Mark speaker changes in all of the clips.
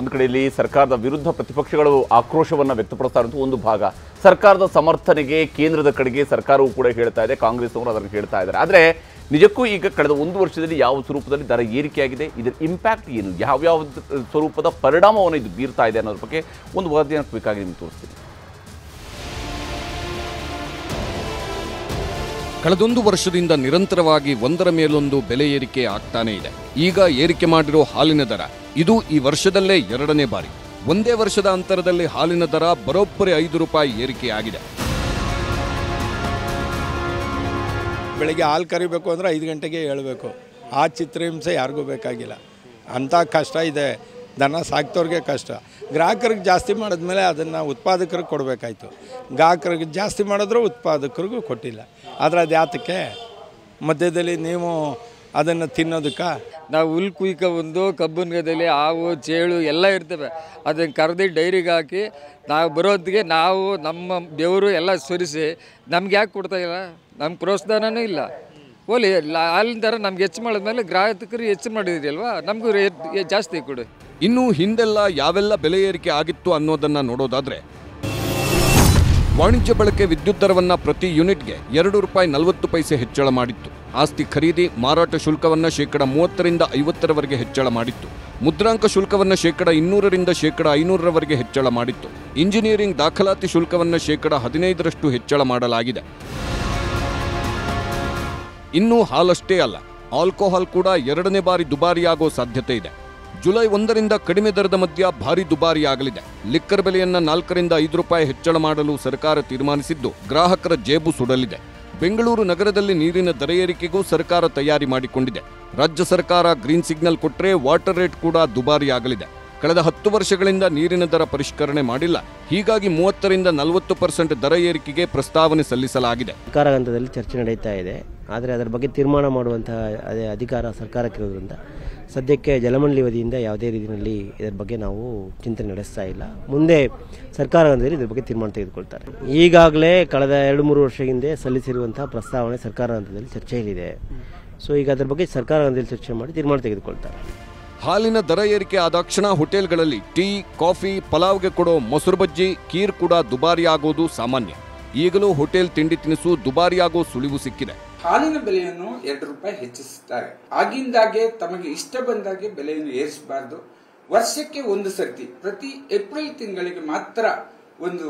Speaker 1: ಒಂದು ಕಡೆಯಲ್ಲಿ ಸರ್ಕಾರದ ವಿರುದ್ಧ ಪ್ರತಿಪಕ್ಷಗಳು ಆಕ್ರೋಶವನ್ನು ವ್ಯಕ್ತಪಡಿಸ್ತಾ ಇರುವಂಥ ಒಂದು ಭಾಗ ಸರ್ಕಾರದ ಸಮರ್ಥನೆಗೆ ಕೇಂದ್ರದ ಕಡೆಗೆ ಸರ್ಕಾರವು ಕೂಡ ಹೇಳ್ತಾ ಇದೆ ಕಾಂಗ್ರೆಸ್ನವರು ಅದನ್ನು ಹೇಳ್ತಾ ಇದ್ದಾರೆ ಆದರೆ ನಿಜಕ್ಕೂ ಈಗ ಕಳೆದ ಒಂದು ವರ್ಷದಲ್ಲಿ ಯಾವ ಸ್ವರೂಪದಲ್ಲಿ ದರ ಏರಿಕೆಯಾಗಿದೆ ಇದರ ಇಂಪ್ಯಾಕ್ಟ್ ಏನು ಯಾವ್ಯಾವ ಸ್ವರೂಪದ ಪರಿಣಾಮವನ್ನು ಇದು ಬೀರ್ತಾ ಇದೆ ಅನ್ನೋದ್ರ ಬಗ್ಗೆ ಒಂದು ವರದಿಯನ್ನು ಕ್ವಿಕ್ಕಾಗಿ ನಿಮ್ಗೆ ತೋರಿಸ್ತೀನಿ
Speaker 2: ಕಳೆದೊಂದು ವರ್ಷದಿಂದ ನಿರಂತರವಾಗಿ ಒಂದರ ಮೇಲೊಂದು ಬೆಲೆ ಏರಿಕೆ ಆಗ್ತಾನೇ ಇದೆ ಈಗ ಏರಿಕೆ ಮಾಡಿರೋ ಹಾಲಿನ ದರ ಇದು ಈ ವರ್ಷದಲ್ಲೇ ಎರಡನೇ ಬಾರಿ ಒಂದೇ ವರ್ಷದ ಅಂತರದಲ್ಲಿ ಹಾಲಿನ ದರ ಬರೋಬ್ಬರಿ ಐದು ರೂಪಾಯಿ ಏರಿಕೆಯಾಗಿದೆ
Speaker 3: ಬೆಳಿಗ್ಗೆ ಹಾಲು ಕರಿಬೇಕು ಅಂದರೆ ಐದು ಗಂಟೆಗೆ ಹೇಳಬೇಕು ಆ ಚಿತ್ರಹಿಂಸೆ ಯಾರಿಗೂ ಬೇಕಾಗಿಲ್ಲ ಅಂಥ ಕಷ್ಟ ಇದೆ ದನ ಸಾಕ್ತವ್ರಿಗೆ ಕಷ್ಟ ಗ್ರಾಹಕರಿಗೆ ಜಾಸ್ತಿ ಮಾಡಿದ್ಮೇಲೆ ಅದನ್ನು ಉತ್ಪಾದಕರಿಗೆ ಕೊಡಬೇಕಾಯ್ತು ಗ್ರಾಹಕರಿಗೆ ಜಾಸ್ತಿ ಮಾಡಿದ್ರು ಉತ್ಪಾದಕರಿಗೂ ಕೊಟ್ಟಿಲ್ಲ ಆದರೆ ಅದು ಯಾತಕ್ಕೆ ಮಧ್ಯದಲ್ಲಿ ನೀವು
Speaker 2: ಅದನ್ನು ತಿನ್ನೋದಕ್ಕೆ ನಾವು ಹುಲ್ ಕುಯ್ಕ ಒಂದು ಕಬ್ಬನ ಗದ್ದೆಯಲ್ಲಿ ಹಾವು ಚೇಳು ಎಲ್ಲ ಇರ್ತವೆ ಅದನ್ನು ಕರೆದು ಡೈರಿಗೆ ಹಾಕಿ ನಾವು ಬರೋದ್ಗೆ ನಾವು ನಮ್ಮ ದೇವರು ಎಲ್ಲ ಸುರಿಸಿ ನಮ್ಗೆ ಯಾಕೆ ಕೊಡ್ತಾಯಿಲ್ಲ ನಮ್ಮ ಪ್ರೋತ್ಸಾಹನೂ ಇಲ್ಲ ಓಲಿ ಅಲ್ಲಿಂದ ನಮ್ಗೆ ಹೆಚ್ಚು ಮಾಡಿದ್ಮೇಲೆ ಗ್ರಾಹಕರು ಹೆಚ್ಚು ಮಾಡಿದಿರಲ್ವಾ ನಮಗೂ ಜಾಸ್ತಿ ಕೊಡು ಇನ್ನು ಹಿಂದೆಲ್ಲ ಯಾವೆಲ್ಲ ಬೆಲೆ ಏರಿಕೆ ಆಗಿತ್ತು ಅನ್ನೋದನ್ನು ನೋಡೋದಾದರೆ ವಾಣಿಜ್ಯ ಬಳಕೆ ವಿದ್ಯುತ್ ದರವನ್ನು ಪ್ರತಿ ಯೂನಿಟ್ಗೆ ಎರಡು ರೂಪಾಯಿ ನಲವತ್ತು ಪೈಸೆ ಹೆಚ್ಚಳ ಮಾಡಿತ್ತು ಆಸ್ತಿ ಖರೀದಿ ಮಾರಾಟ ಶುಲ್ಕವನ್ನು ಶೇಕಡ ಮೂವತ್ತರಿಂದ ಐವತ್ತರವರೆಗೆ ಹೆಚ್ಚಳ ಮಾಡಿತ್ತು ಮುದ್ರಾಂಕ ಶುಲ್ಕವನ್ನು ಶೇಕಡ ಇನ್ನೂರರಿಂದ ಶೇಕಡ ಐನೂರರವರೆಗೆ ಹೆಚ್ಚಳ ಮಾಡಿತ್ತು ಇಂಜಿನಿಯರಿಂಗ್ ದಾಖಲಾತಿ ಶುಲ್ಕವನ್ನು ಶೇಕಡ ಹದಿನೈದರಷ್ಟು ಹೆಚ್ಚಳ ಮಾಡಲಾಗಿದೆ ಇನ್ನೂ ಹಾಲಷ್ಟೇ ಅಲ್ಲ ಆಲ್ಕೋಹಾಲ್ ಕೂಡ ಎರಡನೇ ಬಾರಿ ದುಬಾರಿಯಾಗೋ ಸಾಧ್ಯತೆ ಇದೆ ಜುಲೈ ಒಂದರಿಂದ ಕಡಿಮೆ ದರದ ಮಧ್ಯ ಭಾರಿ ದುಬಾರಿಯಾಗಲಿದೆ ಲಿಕ್ಕರ್ ಬೆಲೆಯನ್ನ ನಾಲ್ಕರಿಂದ ಐದು ರೂಪಾಯಿ ಹೆಚ್ಚಳ ಮಾಡಲು ಸರ್ಕಾರ ತೀರ್ಮಾನಿಸಿದ್ದು ಗ್ರಾಹಕರ ಜೇಬು ಸುಡಲಿದೆ ಬೆಂಗಳೂರು ನಗರದಲ್ಲಿ ನೀರಿನ ದರ ಏರಿಕೆಗೂ ಸರ್ಕಾರ ತಯಾರಿ ಮಾಡಿಕೊಂಡಿದೆ ರಾಜ್ಯ ಸರ್ಕಾರ ಗ್ರೀನ್ ಸಿಗ್ನಲ್ ಕೊಟ್ಟರೆ ವಾಟರ್ ರೇಟ್ ಕೂಡ ದುಬಾರಿಯಾಗಲಿದೆ ಕಳೆದ ಹತ್ತು ವರ್ಷಗಳಿಂದ ನೀರಿನ ದರ ಪರಿಷ್ಕರಣೆ ಮಾಡಿಲ್ಲ ಹೀಗಾಗಿ ಮೂವತ್ತರಿಂದ ನಲವತ್ತು ಪರ್ಸೆಂಟ್ ದರ ಏರಿಕೆಗೆ ಪ್ರಸ್ತಾವನೆ ಸಲ್ಲಿಸಲಾಗಿದೆ
Speaker 4: ಸರ್ಕಾರ ಹಂತದಲ್ಲಿ ಚರ್ಚೆ ನಡೆಯುತ್ತಾ ಇದೆ ಆದರೆ ಅದರ ಬಗ್ಗೆ ತೀರ್ಮಾನ ಮಾಡುವಂತಹ ಅದೇ ಅಧಿಕಾರ ಸರ್ಕಾರಕ್ಕೆ ಸರ್ಕಾರಕ್ಕಿರೋದ್ರಿಂದ ಸದ್ಯಕ್ಕೆ ಜಲಮಂಡಳಿ ವತಿಯಿಂದ ಯಾವುದೇ ರೀತಿಯಲ್ಲಿ ಇದರ ಬಗ್ಗೆ ನಾವು ಚಿಂತನೆ ನಡೆಸ್ತಾ ಇಲ್ಲ ಮುಂದೆ ಅಂದರೆ ಇದರ ಬಗ್ಗೆ ತೀರ್ಮಾನ ತೆಗೆದುಕೊಳ್ತಾರೆ ಈಗಾಗಲೇ ಕಳೆದ ಎರಡು ಮೂರು ವರ್ಷ ಹಿಂದೆ ಸಲ್ಲಿಸಿರುವಂತಹ ಪ್ರಸ್ತಾವನೆ ಸರ್ಕಾರ ಹಂತದಲ್ಲಿ ಚರ್ಚೆಯಲ್ಲಿದೆ ಸೊ ಈಗ ಅದರ ಬಗ್ಗೆ ಸರ್ಕಾರ ಹಂತದಲ್ಲಿ ಚರ್ಚೆ ಮಾಡಿ ತೀರ್ಮಾನ ತೆಗೆದುಕೊಳ್ತಾರೆ
Speaker 2: ಹಾಲಿನ ದರ ಏರಿಕೆ ಆದಾಕ್ಷಣ ಹೋಟೆಲ್ಗಳಲ್ಲಿ ಟೀ ಕಾಫಿ ಪಲಾವ್ಗೆ ಕೊಡೋ ಮೊಸರು ಬಜ್ಜಿ ಕೀರ್ ಕೂಡ ದುಬಾರಿಯಾಗೋದು ಸಾಮಾನ್ಯ ಈಗಲೂ ಹೋಟೆಲ್ ತಿಂಡಿ ತಿನಿಸು ದುಬಾರಿಯಾಗೋ ಸುಳಿವು ಸಿಕ್ಕಿದೆ
Speaker 3: ಹಾಲಿನ ಬೆಲೆಯನ್ನು ಎರಡು ರೂಪಾಯಿ ಹೆಚ್ಚಿಸುತ್ತಾರೆ ಆಗಿಂದಾಗೆ ತಮಗೆ ಇಷ್ಟ ಬಂದಾಗೆ ಬೆಲೆಯನ್ನು ಏರಿಸಬಾರದು ವರ್ಷಕ್ಕೆ ಒಂದು ಸರ್ತಿ ಪ್ರತಿ ಏಪ್ರಿಲ್ ತಿಂಗಳಿಗೆ ಮಾತ್ರ ಒಂದು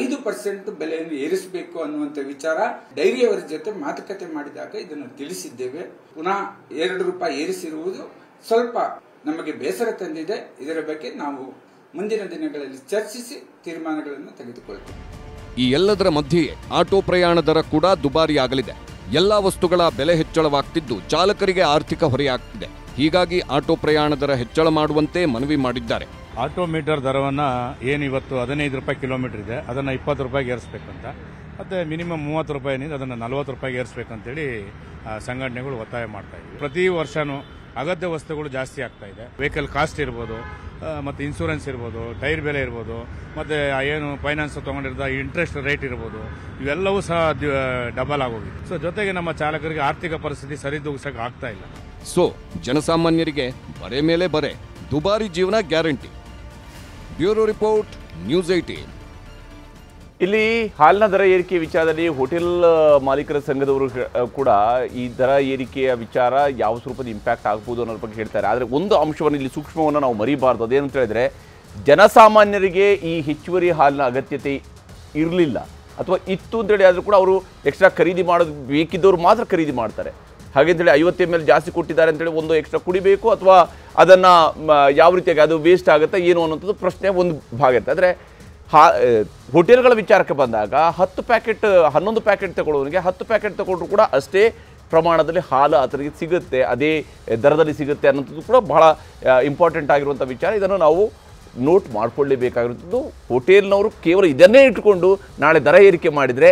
Speaker 3: ಐದು ಪರ್ಸೆಂಟ್ ಬೆಲೆಯನ್ನು ಏರಿಸಬೇಕು ಅನ್ನುವಂತ ವಿಚಾರ ಡೈರಿಯವರ ಜೊತೆ ಮಾತುಕತೆ ಮಾಡಿದಾಗ ಇದನ್ನು ತಿಳಿಸಿದ್ದೇವೆ ಪುನಃ ಎರಡು ರೂಪಾಯಿ ಏರಿಸಿರುವುದು ಸ್ವಲ್ಪ ನಮಗೆ ಬೇಸರ ತಂದಿದೆ ಇದರ ಬಗ್ಗೆ ನಾವು ಮುಂದಿನ ದಿನಗಳಲ್ಲಿ ಚರ್ಚಿಸಿ ತೀರ್ಮಾನಗಳನ್ನು ತೆಗೆದುಕೊಳ್ಳುತ್ತೇವೆ
Speaker 2: ಈ ಎಲ್ಲದರ ಮಧ್ಯೆಯೇ ಆಟೋ ಪ್ರಯಾಣ ದರ ಕೂಡ ದುಬಾರಿಯಾಗಲಿದೆ ಎಲ್ಲ ವಸ್ತುಗಳ ಬೆಲೆ ಹೆಚ್ಚಳವಾಗ್ತಿದ್ದು ಚಾಲಕರಿಗೆ ಆರ್ಥಿಕ ಹೊರೆಯಾಗ್ತಿದೆ ಹೀಗಾಗಿ ಆಟೋ ಪ್ರಯಾಣ ದರ ಹೆಚ್ಚಳ ಮಾಡುವಂತೆ ಮನವಿ ಮಾಡಿದ್ದಾರೆ
Speaker 4: ಆಟೋ ಮೀಟರ್ ದರವನ್ನು ಏನಿವತ್ತು ಹದಿನೈದು ರೂಪಾಯಿ ಕಿಲೋಮೀಟರ್ ಇದೆ ಅದನ್ನು ಇಪ್ಪತ್ತು ರೂಪಾಯಿಗೆ ಏರಿಸಬೇಕಂತ ಮತ್ತು ಮಿನಿಮಮ್ ಮೂವತ್ತು ರೂಪಾಯಿ ಏನಿದೆ ಅದನ್ನು ನಲ್ವತ್ತು ರೂಪಾಯಿಗೆ ಏರಿಸಬೇಕಂತೇಳಿ ಸಂಘಟನೆಗಳು ಒತ್ತಾಯ ಮಾಡ್ತಾ ಇವೆ ಪ್ರತಿ ವರ್ಷವೂ ಅಗತ್ಯ ವಸ್ತುಗಳು ಜಾಸ್ತಿ ಆಗ್ತಾ ಇದೆ ವೆಹಿಕಲ್ ಕಾಸ್ಟ್ ಇರ್ಬೋದು ಮತ್ತು ಇನ್ಸೂರೆನ್ಸ್ ಇರ್ಬೋದು ಟೈರ್ ಬೆಲೆ ಇರ್ಬೋದು ಮತ್ತು ಏನು ಫೈನಾನ್ಸ್ ತೊಗೊಂಡಿರ್ದ ಇಂಟ್ರೆಸ್ಟ್ ರೇಟ್ ಇರ್ಬೋದು
Speaker 2: ಇವೆಲ್ಲವೂ ಸಹ ಡಬಲ್ ಆಗೋಗಿದೆ
Speaker 3: ಸೊ ಜೊತೆಗೆ ನಮ್ಮ ಚಾಲಕರಿಗೆ ಆರ್ಥಿಕ ಪರಿಸ್ಥಿತಿ ಸರಿದೂಗಿಸಕ್ಕೆ
Speaker 2: ಆಗ್ತಾ ಇಲ್ಲ ಸೊ ಜನಸಾಮಾನ್ಯರಿಗೆ ಬರೆ ಮೇಲೆ ಬರೆ ದುಬಾರಿ ಜೀವನ guarantee bureau report news eighteen ಇಲ್ಲಿ ಹಾಲಿನ
Speaker 1: ದರ ಏರಿಕೆ ವಿಚಾರದಲ್ಲಿ ಹೋಟೆಲ್ ಮಾಲೀಕರ ಸಂಘದವರು ಕೂಡ ಈ ದರ ಏರಿಕೆಯ ವಿಚಾರ ಯಾವ ಸ್ವರೂಪದ ಇಂಪ್ಯಾಕ್ಟ್ ಆಗ್ಬೋದು ಅನ್ನೋದ್ರ ಬಗ್ಗೆ ಹೇಳ್ತಾರೆ ಆದರೆ ಒಂದು ಅಂಶವನ್ನು ಇಲ್ಲಿ ಸೂಕ್ಷ್ಮವನ್ನು ನಾವು ಮರಿಬಾರ್ದು ಅದೇನಂತ ಹೇಳಿದರೆ ಜನಸಾಮಾನ್ಯರಿಗೆ ಈ ಹೆಚ್ಚುವರಿ ಹಾಲಿನ ಅಗತ್ಯತೆ ಇರಲಿಲ್ಲ ಅಥವಾ ಇತ್ತು ಅಂತೇಳಿ ಆದರೂ ಕೂಡ ಅವರು ಎಕ್ಸ್ಟ್ರಾ ಖರೀದಿ ಮಾಡೋದು ಬೇಕಿದ್ದವರು ಮಾತ್ರ ಖರೀದಿ ಮಾಡ್ತಾರೆ ಐವತ್ತು ಐವತ್ತೇ ಮೇಲೆ ಜಾಸ್ತಿ ಕೊಟ್ಟಿದ್ದಾರೆ ಅಂತೇಳಿ ಒಂದು ಎಕ್ಸ್ಟ್ರಾ ಕುಡಿಬೇಕು ಅಥವಾ ಅದನ್ನು ಯಾವ ರೀತಿಯಾಗಿ ಅದು ವೇಸ್ಟ್ ಆಗುತ್ತೆ ಏನು ಅನ್ನೋಂಥದ್ದು ಪ್ರಶ್ನೆ ಒಂದು ಭಾಗ ಇರುತ್ತೆ ಆದರೆ ಹಾ ಹೋಟೆಲ್ಗಳ ವಿಚಾರಕ್ಕೆ ಬಂದಾಗ ಹತ್ತು ಪ್ಯಾಕೆಟ್ ಹನ್ನೊಂದು ಪ್ಯಾಕೆಟ್ ತಗೊಳ್ಳೋನಿಗೆ ಹತ್ತು ಪ್ಯಾಕೆಟ್ ತಗೊಂಡ್ರು ಕೂಡ ಅಷ್ಟೇ ಪ್ರಮಾಣದಲ್ಲಿ ಹಾಲು ಆತನಿಗೆ ಸಿಗುತ್ತೆ ಅದೇ ದರದಲ್ಲಿ ಸಿಗುತ್ತೆ ಅನ್ನೋಂಥದ್ದು ಕೂಡ ಬಹಳ ಇಂಪಾರ್ಟೆಂಟ್ ಆಗಿರುವಂಥ ವಿಚಾರ ಇದನ್ನು ನಾವು ನೋಟ್ ಮಾಡಿಕೊಳ್ಳೇಬೇಕಾಗಿರುವಂಥದ್ದು ಹೋಟೆಲ್ನವರು ಕೇವಲ ಇದನ್ನೇ ಇಟ್ಕೊಂಡು ನಾಳೆ ದರ ಏರಿಕೆ ಮಾಡಿದರೆ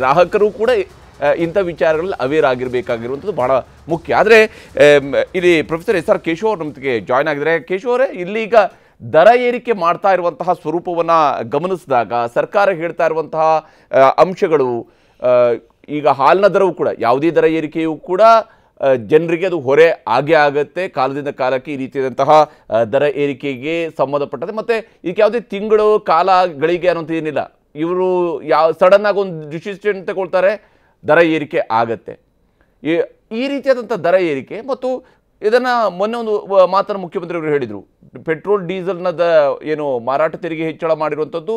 Speaker 1: ಗ್ರಾಹಕರು ಕೂಡ ಇಂಥ ವಿಚಾರಗಳಲ್ಲಿ ಅವೇರ್ ಆಗಿರಬೇಕಾಗಿರುವಂಥದ್ದು ಬಹಳ ಮುಖ್ಯ ಆದರೆ ಇಲ್ಲಿ ಪ್ರೊಫೆಸರ್ ಎಸ್ ಆರ್ ಕೇಶವ್ ಅವ್ರ ನಮಗೆ ಜಾಯ್ನ್ ಆಗಿದ್ದಾರೆ ಕೇಶವ್ ಅವರೇ ಈಗ ದರ ಏರಿಕೆ ಮಾಡ್ತಾ ಇರುವಂತಹ ಸ್ವರೂಪವನ್ನು ಗಮನಿಸಿದಾಗ ಸರ್ಕಾರ ಹೇಳ್ತಾ ಇರುವಂತಹ ಅಂಶಗಳು ಈಗ ಹಾಲಿನ ದರವೂ ಕೂಡ ಯಾವುದೇ ದರ ಏರಿಕೆಯೂ ಕೂಡ ಜನರಿಗೆ ಅದು ಹೊರೆ ಆಗೇ ಆಗುತ್ತೆ ಕಾಲದಿಂದ ಕಾಲಕ್ಕೆ ಈ ರೀತಿಯಾದಂತಹ ದರ ಏರಿಕೆಗೆ ಸಂಬಂಧಪಟ್ಟಂತೆ ಮತ್ತು ಇದಕ್ಕೆ ಯಾವುದೇ ತಿಂಗಳು ಕಾಲಗಳಿಗೆ ಏನಿಲ್ಲ ಇವರು ಯಾವ ಸಡನ್ನಾಗಿ ಒಂದು ಡಿಸಿಷನ್ ತಗೊಳ್ತಾರೆ ದರ ಏರಿಕೆ ಆಗತ್ತೆ ಈ ರೀತಿಯಾದಂಥ ದರ ಏರಿಕೆ ಮತ್ತು ಇದನ್ನು ಮೊನ್ನೆ ಒಂದು ಮಾತನ್ನು ಮುಖ್ಯಮಂತ್ರಿಯವರು ಹೇಳಿದರು ಪೆಟ್ರೋಲ್ ಡೀಸೆಲ್ನ ಏನು ಮಾರಾಟ ತೆರಿಗೆ ಹೆಚ್ಚಳ ಮಾಡಿರುವಂಥದ್ದು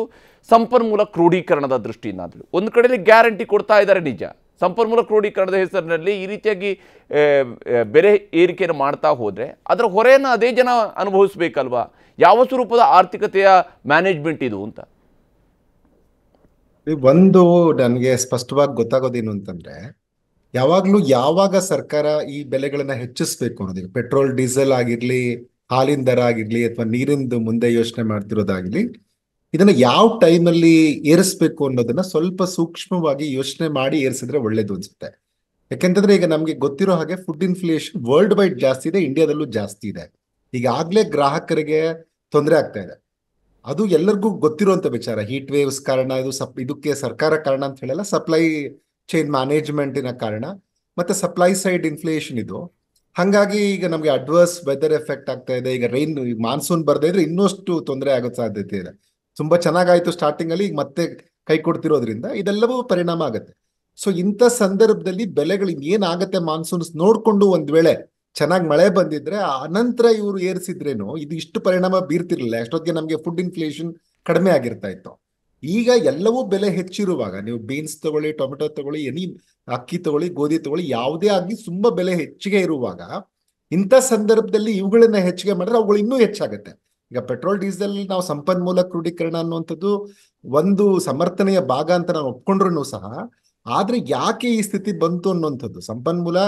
Speaker 1: ಸಂಪನ್ಮೂಲ ಕ್ರೋಢೀಕರಣದ ದೃಷ್ಟಿಯಿಂದ ಅಂತೇಳಿ ಒಂದು ಕಡೆಯಲ್ಲಿ ಗ್ಯಾರಂಟಿ ಕೊಡ್ತಾ ಇದ್ದಾರೆ ನಿಜ ಸಂಪನ್ಮೂಲ ಕ್ರೋಢೀಕರಣದ ಹೆಸರಿನಲ್ಲಿ ಈ ರೀತಿಯಾಗಿ ಬೆಲೆ ಏರಿಕೆಯನ್ನು ಮಾಡ್ತಾ ಹೋದರೆ ಅದರ ಹೊರೆಯನ್ನು ಅದೇ ಜನ ಅನುಭವಿಸಬೇಕಲ್ವಾ ಯಾವ ಸ್ವರೂಪದ ಆರ್ಥಿಕತೆಯ ಮ್ಯಾನೇಜ್ಮೆಂಟ್ ಇದು ಅಂತ
Speaker 5: ಒಂದು ನನಗೆ ಸ್ಪಷ್ಟವಾಗಿ ಗೊತ್ತಾಗೋದೇನು ಅಂತಂದರೆ ಯಾವಾಗ್ಲೂ ಯಾವಾಗ ಸರ್ಕಾರ ಈ ಬೆಲೆಗಳನ್ನ ಹೆಚ್ಚಿಸ್ಬೇಕು ಅನ್ನೋದು ಪೆಟ್ರೋಲ್ ಡೀಸೆಲ್ ಆಗಿರ್ಲಿ ಹಾಲಿನ ದರ ಆಗಿರ್ಲಿ ಅಥವಾ ನೀರಿಂದು ಮುಂದೆ ಯೋಚನೆ ಮಾಡ್ತಿರೋದಾಗಿರ್ಲಿ ಇದನ್ನ ಯಾವ ಟೈಮಲ್ಲಿ ಏರಿಸ್ಬೇಕು ಅನ್ನೋದನ್ನ ಸ್ವಲ್ಪ ಸೂಕ್ಷ್ಮವಾಗಿ ಯೋಚನೆ ಮಾಡಿ ಏರಿಸಿದ್ರೆ ಒಳ್ಳೇದು ಅನ್ಸುತ್ತೆ ಯಾಕೆಂತಂದ್ರೆ ಈಗ ನಮ್ಗೆ ಗೊತ್ತಿರೋ ಹಾಗೆ ಫುಡ್ ಇನ್ಫ್ಲೇಷನ್ ವರ್ಲ್ಡ್ ವೈಡ್ ಜಾಸ್ತಿ ಇದೆ ಇಂಡಿಯಾದಲ್ಲೂ ಜಾಸ್ತಿ ಇದೆ ಈಗಾಗಲೇ ಗ್ರಾಹಕರಿಗೆ ತೊಂದರೆ ಆಗ್ತಾ ಇದೆ ಅದು ಎಲ್ಲರಿಗೂ ಗೊತ್ತಿರುವಂತ ವಿಚಾರ ಹೀಟ್ ವೇವ್ಸ್ ಕಾರಣ ಇದು ಸಪ್ ಇದಕ್ಕೆ ಸರ್ಕಾರ ಕಾರಣ ಅಂತ ಹೇಳಲ್ಲ ಸಪ್ಲೈ ಚೈನ್ ಮ್ಯಾನೇಜ್ಮೆಂಟಿನ ಕಾರಣ ಮತ್ತೆ ಸಪ್ಲೈ ಸೈಡ್ ಇನ್ಫ್ಲೇಷನ್ ಇದು ಹಾಗಾಗಿ ಈಗ ನಮಗೆ ಅಡ್ವರ್ಸ್ ವೆದರ್ ಎಫೆಕ್ಟ್ ಆಗ್ತಾ ಇದೆ ಈಗ ರೈನ್ ಈಗ ಮಾನ್ಸೂನ್ ಬರದೇ ಇದ್ರೆ ಇನ್ನಷ್ಟು ತೊಂದರೆ ಆಗೋ ಸಾಧ್ಯತೆ ಇದೆ ತುಂಬಾ ಚೆನ್ನಾಗಾಯ್ತು ಸ್ಟಾರ್ಟಿಂಗ್ ಅಲ್ಲಿ ಈಗ ಮತ್ತೆ ಕೈ ಕೊಡ್ತಿರೋದ್ರಿಂದ ಇದೆಲ್ಲವೂ ಪರಿಣಾಮ ಆಗುತ್ತೆ ಸೊ ಇಂಥ ಸಂದರ್ಭದಲ್ಲಿ ಬೆಲೆಗಳು ಏನಾಗುತ್ತೆ ಮಾನ್ಸೂನ್ಸ್ ನೋಡಿಕೊಂಡು ಒಂದು ವೇಳೆ ಚೆನ್ನಾಗಿ ಮಳೆ ಬಂದಿದ್ರೆ ಅನಂತರ ಇವರು ಏರಿಸಿದ್ರೇನು ಇದು ಇಷ್ಟು ಪರಿಣಾಮ ಬೀರ್ತಿರ್ಲಿಲ್ಲ ಎಷ್ಟೊತ್ತಿಗೆ ನಮಗೆ ಫುಡ್ ಇನ್ಫ್ಲೇಷನ್ ಕಡಿಮೆ ಆಗಿರ್ತಾ ಇತ್ತು ಈಗ ಎಲ್ಲವೂ ಬೆಲೆ ಹೆಚ್ಚಿರುವಾಗ ನೀವು ಬೀನ್ಸ್ ತಗೊಳ್ಳಿ ಟೊಮೆಟೊ ತಗೊಳ್ಳಿ ಎನಿ ಅಕ್ಕಿ ತಗೊಳ್ಳಿ ಗೋಧಿ ತಗೊಳ್ಳಿ ಯಾವುದೇ ಆಗಲಿ ತುಂಬಾ ಬೆಲೆ ಹೆಚ್ಚಿಗೆ ಇರುವಾಗ ಇಂಥ ಸಂದರ್ಭದಲ್ಲಿ ಇವುಗಳನ್ನ ಹೆಚ್ಚಿಗೆ ಮಾಡಿದ್ರೆ ಅವುಗಳು ಇನ್ನೂ ಹೆಚ್ಚಾಗುತ್ತೆ ಈಗ ಪೆಟ್ರೋಲ್ ಡೀಸೆಲ್ ನಾವು ಸಂಪನ್ಮೂಲ ಕ್ರೋಢೀಕರಣ ಅನ್ನುವಂಥದ್ದು ಒಂದು ಸಮರ್ಥನೆಯ ಭಾಗ ಅಂತ ನಾವು ಒಪ್ಕೊಂಡ್ರು ಸಹ ಆದ್ರೆ ಯಾಕೆ ಈ ಸ್ಥಿತಿ ಬಂತು ಅನ್ನುವಂಥದ್ದು ಸಂಪನ್ಮೂಲ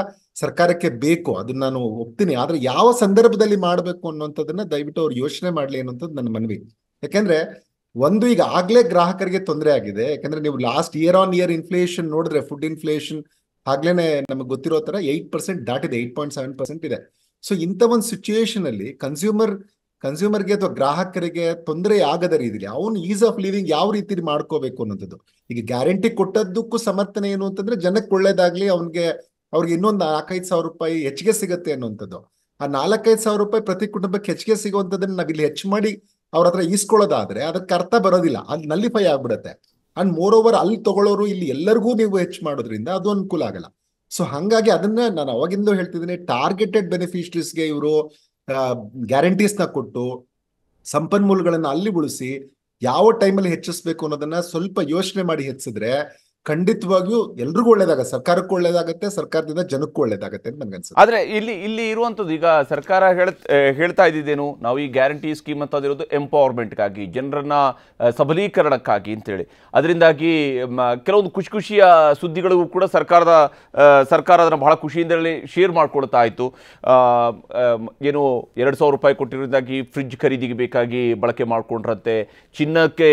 Speaker 5: ಸರ್ಕಾರಕ್ಕೆ ಬೇಕು ಅದನ್ನ ನಾನು ಒಪ್ತೀನಿ ಆದ್ರೆ ಯಾವ ಸಂದರ್ಭದಲ್ಲಿ ಮಾಡಬೇಕು ಅನ್ನುವಂಥದ್ದನ್ನ ದಯವಿಟ್ಟು ಅವ್ರು ಯೋಚನೆ ಮಾಡ್ಲಿ ಅನ್ನೋಂಥದ್ದು ನನ್ನ ಮನವಿ ಯಾಕೆಂದ್ರೆ ಒಂದು ಈಗ ಆಗ್ಲೇ ಗ್ರಾಹಕರಿಗೆ ತೊಂದರೆ ಆಗಿದೆ ಯಾಕಂದ್ರೆ ನೀವು last year on year inflation ನೋಡಿದ್ರೆ ಫುಡ್ ಇನ್ಫ್ಲೇಷನ್ ಆಗ್ಲೇನೆ ನಮಗೆ ಗೊತ್ತಿರೋ ತರ ಏಟ್ ಪರ್ಸೆಂಟ್ ದಾಟಿದೆ ಏಟ್ ಪಾಯಿಂಟ್ ಸೆವೆನ್ ಪರ್ಸೆಂಟ್ ಇದೆ ಸೊ ಇಂಥ ಒಂದು ಸಿಚುಯೇಷನ್ ಅಲ್ಲಿ ಕನ್ಸ್ಯೂಮರ್ ಕನ್ಸ್ಯೂಮರ್ಗೆ ಅಥವಾ ಗ್ರಾಹಕರಿಗೆ ತೊಂದರೆ ಆಗದ ರೀತಿಲಿ ಅವನು ಈಸ್ ಆಫ್ ಲಿವಿಂಗ್ ಯಾವ ರೀತಿ ಮಾಡ್ಕೋಬೇಕು ಅನ್ನೋಂಥದ್ದು ಈಗ ಗ್ಯಾರಂಟಿ ಕೊಟ್ಟದ್ದಕ್ಕೂ ಸಮರ್ಥನೆ ಏನು ಅಂತಂದ್ರೆ ಜನಕ್ಕೆ ಒಳ್ಳೇದಾಗ್ಲಿ ಅವನಿಗೆ ಅವ್ರಿಗೆ ಇನ್ನೊಂದು ನಾಲ್ಕೈದು ಸಾವಿರ ರೂಪಾಯಿ ಹೆಚ್ಚಿಗೆ ಸಿಗುತ್ತೆ ಅನ್ನುವಂಥದ್ದು ಆ ನಾಲ್ಕೈದು ಸಾವಿರ ರೂಪಾಯಿ ಪ್ರತಿ ಕುಟುಂಬಕ್ಕೆ ಹೆಚ್ಚಿಗೆ ಸಿಗುವಂಥದ್ದನ್ನ ನಾವಿಲ್ಲಿ ಹೆಚ್ಚು ಮಾಡಿ ಅವ್ರ ಹತ್ರ ಈಸ್ಕೊಳ್ಳೋದಾದ್ರೆ ಅದಕ್ಕೆ ಅರ್ಥ ಬರೋದಿಲ್ಲ ಅಲ್ಲಿ ನಲ್ಲಿಫೈ ಆಗ್ಬಿಡತ್ತೆ ಅಂಡ್ ಮೋರ್ ಓವರ್ ಅಲ್ಲಿ ತಗೊಳ್ಳೋರು ಇಲ್ಲಿ ಎಲ್ಲರಿಗೂ ನೀವು ಹೆಚ್ಚು ಮಾಡೋದ್ರಿಂದ ಅದು ಅನುಕೂಲ ಆಗಲ್ಲ ಸೊ ಹಾಗಾಗಿ ಅದನ್ನ ನಾನು ಅವಾಗಿಂದ ಹೇಳ್ತಿದ್ದೀನಿ ಟಾರ್ಗೆಟೆಡ್ ಬೆನಿಫಿಷರೀಸ್ಗೆ ಇವರು ಗ್ಯಾರಂಟೀಸ್ನ ಕೊಟ್ಟು ಸಂಪನ್ಮೂಲಗಳನ್ನ ಅಲ್ಲಿ ಉಳಿಸಿ ಯಾವ ಟೈಮಲ್ಲಿ ಹೆಚ್ಚಿಸ್ಬೇಕು ಅನ್ನೋದನ್ನ ಸ್ವಲ್ಪ ಯೋಚನೆ ಮಾಡಿ ಹೆಚ್ಚಿದ್ರೆ ಖಂಡಿತವಾಗಿಯೂ ಎಲ್ರಿಗೂ ಒಳ್ಳೇದಾಗುತ್ತೆ ಸರ್ಕಾರಕ್ಕೂ ಒಳ್ಳೇದಾಗತ್ತೆ ಸರ್ಕಾರದಿಂದ ಜನಕ್ಕೂ ಒಳ್ಳೇದಾಗತ್ತೆ ಅಂತ ಅನ್ಸುತ್ತೆ
Speaker 3: ಆದರೆ
Speaker 1: ಇಲ್ಲಿ ಇಲ್ಲಿ ಇರುವಂಥದ್ದು ಈಗ ಸರ್ಕಾರ ಹೇಳ ಹೇಳ್ತಾ ಇದ್ದಿದ್ದೇನು ನಾವು ಈ ಗ್ಯಾರಂಟಿ ಸ್ಕೀಮ್ ಅಂತ ಇರೋದು ಎಂಪವರ್ಮೆಂಟ್ಗಾಗಿ ಜನರನ್ನ ಸಬಲೀಕರಣಕ್ಕಾಗಿ ಅಂತೇಳಿ ಅದರಿಂದಾಗಿ ಕೆಲವೊಂದು ಖುಷಿ ಖುಷಿಯ ಸುದ್ದಿಗಳಿಗೂ ಕೂಡ ಸರ್ಕಾರದ ಸರ್ಕಾರ ಅದನ್ನ ಬಹಳ ಖುಷಿಯಿಂದ ಶೇರ್ ಮಾಡ್ಕೊಳ್ತಾ ಇತ್ತು ಏನು ಎರಡು ಸಾವಿರ ರೂಪಾಯಿ ಕೊಟ್ಟಿರೋದಾಗಿ ಫ್ರಿಜ್ ಖರೀದಿಗೆ ಬೇಕಾಗಿ ಬಳಕೆ ಮಾಡ್ಕೊಂಡ್ರಂತೆ ಚಿನ್ನಕ್ಕೆ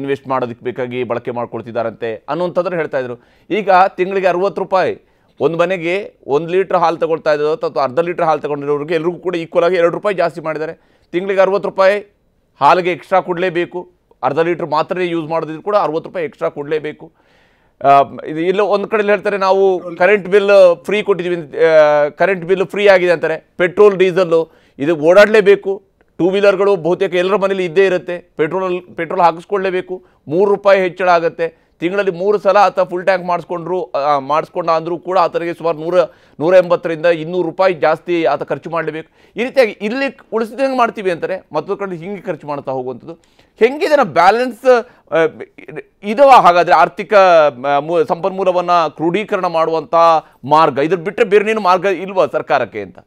Speaker 1: ಇನ್ವೆಸ್ಟ್ ಮಾಡೋದಕ್ಕೆ ಬೇಕಾಗಿ ಬಳಕೆ ಮಾಡ್ಕೊಳ್ತಿದ್ದಾರಂತೆ ಅನ್ನೋಂಥದ್ರ ಅಂತಲೂ ಹೇಳ್ತಾ ಇದ್ರು ಈಗ ತಿಂಗಳಿಗೆ ಅರವತ್ತು ರೂಪಾಯಿ ಒಂದು ಮನೆಗೆ ಒಂದು ಲೀಟ್ರ್ ಹಾಲು ತಗೊಳ್ತಾ ಇದ್ದೋ ಅಥವಾ ಅರ್ಧ ಲೀಟ್ರ್ ಹಾಲು ತೊಗೊಂಡಿರೋರಿಗೆ ಎಲ್ರಿಗೂ ಕೂಡ ಈಕ್ವಲ್ ಆಗಿ ಎರಡು ರೂಪಾಯಿ ಜಾಸ್ತಿ ಮಾಡಿದ್ದಾರೆ ತಿಂಗಳಿಗೆ ಅರವತ್ತು ರೂಪಾಯಿ ಹಾಲಿಗೆ ಎಕ್ಸ್ಟ್ರಾ ಕೊಡಲೇಬೇಕು ಅರ್ಧ ಲೀಟ್ರ್ ಮಾತ್ರ ಯೂಸ್ ಮಾಡಿದ್ರು ಕೂಡ ಅರವತ್ತು ರೂಪಾಯಿ ಎಕ್ಸ್ಟ್ರಾ ಕೊಡಲೇಬೇಕು ಇದು ಇಲ್ಲ ಒಂದು ಕಡೆಯಲ್ಲಿ ಹೇಳ್ತಾರೆ ನಾವು ಕರೆಂಟ್ ಬಿಲ್ ಫ್ರೀ ಕೊಟ್ಟಿದ್ದೀವಿ ಕರೆಂಟ್ ಬಿಲ್ ಫ್ರೀ ಆಗಿದೆ ಅಂತಾರೆ ಪೆಟ್ರೋಲ್ ಡೀಸಲ್ಲು ಇದು ಓಡಾಡಲೇಬೇಕು ಟೂ ವೀಲರ್ಗಳು ಬಹುತೇಕ ಎಲ್ಲರ ಮನೇಲಿ ಇದ್ದೇ ಇರುತ್ತೆ ಪೆಟ್ರೋಲ್ ಪೆಟ್ರೋಲ್ ಹಾಕಿಸ್ಕೊಳ್ಳೇಬೇಕು ಮೂರು ರೂಪಾಯಿ ಹೆಚ್ಚಳ ಆಗುತ್ತೆ ತಿಂಗಳಲ್ಲಿ ಮೂರು ಸಲ ಆತ ಫುಲ್ ಟ್ಯಾಂಕ್ ಮಾಡಿಸ್ಕೊಂಡ್ರು ಮಾಡಿಸ್ಕೊಂಡ ಅಂದರೂ ಕೂಡ ಆತನಿಗೆ ಸುಮಾರು ನೂರ ನೂರ ಎಂಬತ್ತರಿಂದ ಇನ್ನೂರು ರೂಪಾಯಿ ಜಾಸ್ತಿ ಆತ ಖರ್ಚು ಮಾಡಲೇಬೇಕು ಈ ರೀತಿಯಾಗಿ ಇಲ್ಲಿ ಉಳಿಸಿದ ಹೆಂಗೆ ಮಾಡ್ತೀವಿ ಅಂತಾರೆ ಮತ್ತೊಂದು ಕಡೆ ಹಿಂಗೆ ಖರ್ಚು ಮಾಡ್ತಾ ಹೋಗುವಂಥದ್ದು ಹೆಂಗೆ ಇದನ್ನು ಬ್ಯಾಲೆನ್ಸ್ ಇದು ಹಾಗಾದರೆ ಆರ್ಥಿಕ ಸಂಪನ್ಮೂಲವನ್ನು ಕ್ರೋಢೀಕರಣ ಮಾಡುವಂಥ ಮಾರ್ಗ ಇದ್ರ ಬಿಟ್ಟರೆ ಬೇರೆನೇನು ಮಾರ್ಗ ಇಲ್ವಾ ಸರ್ಕಾರಕ್ಕೆ ಅಂತ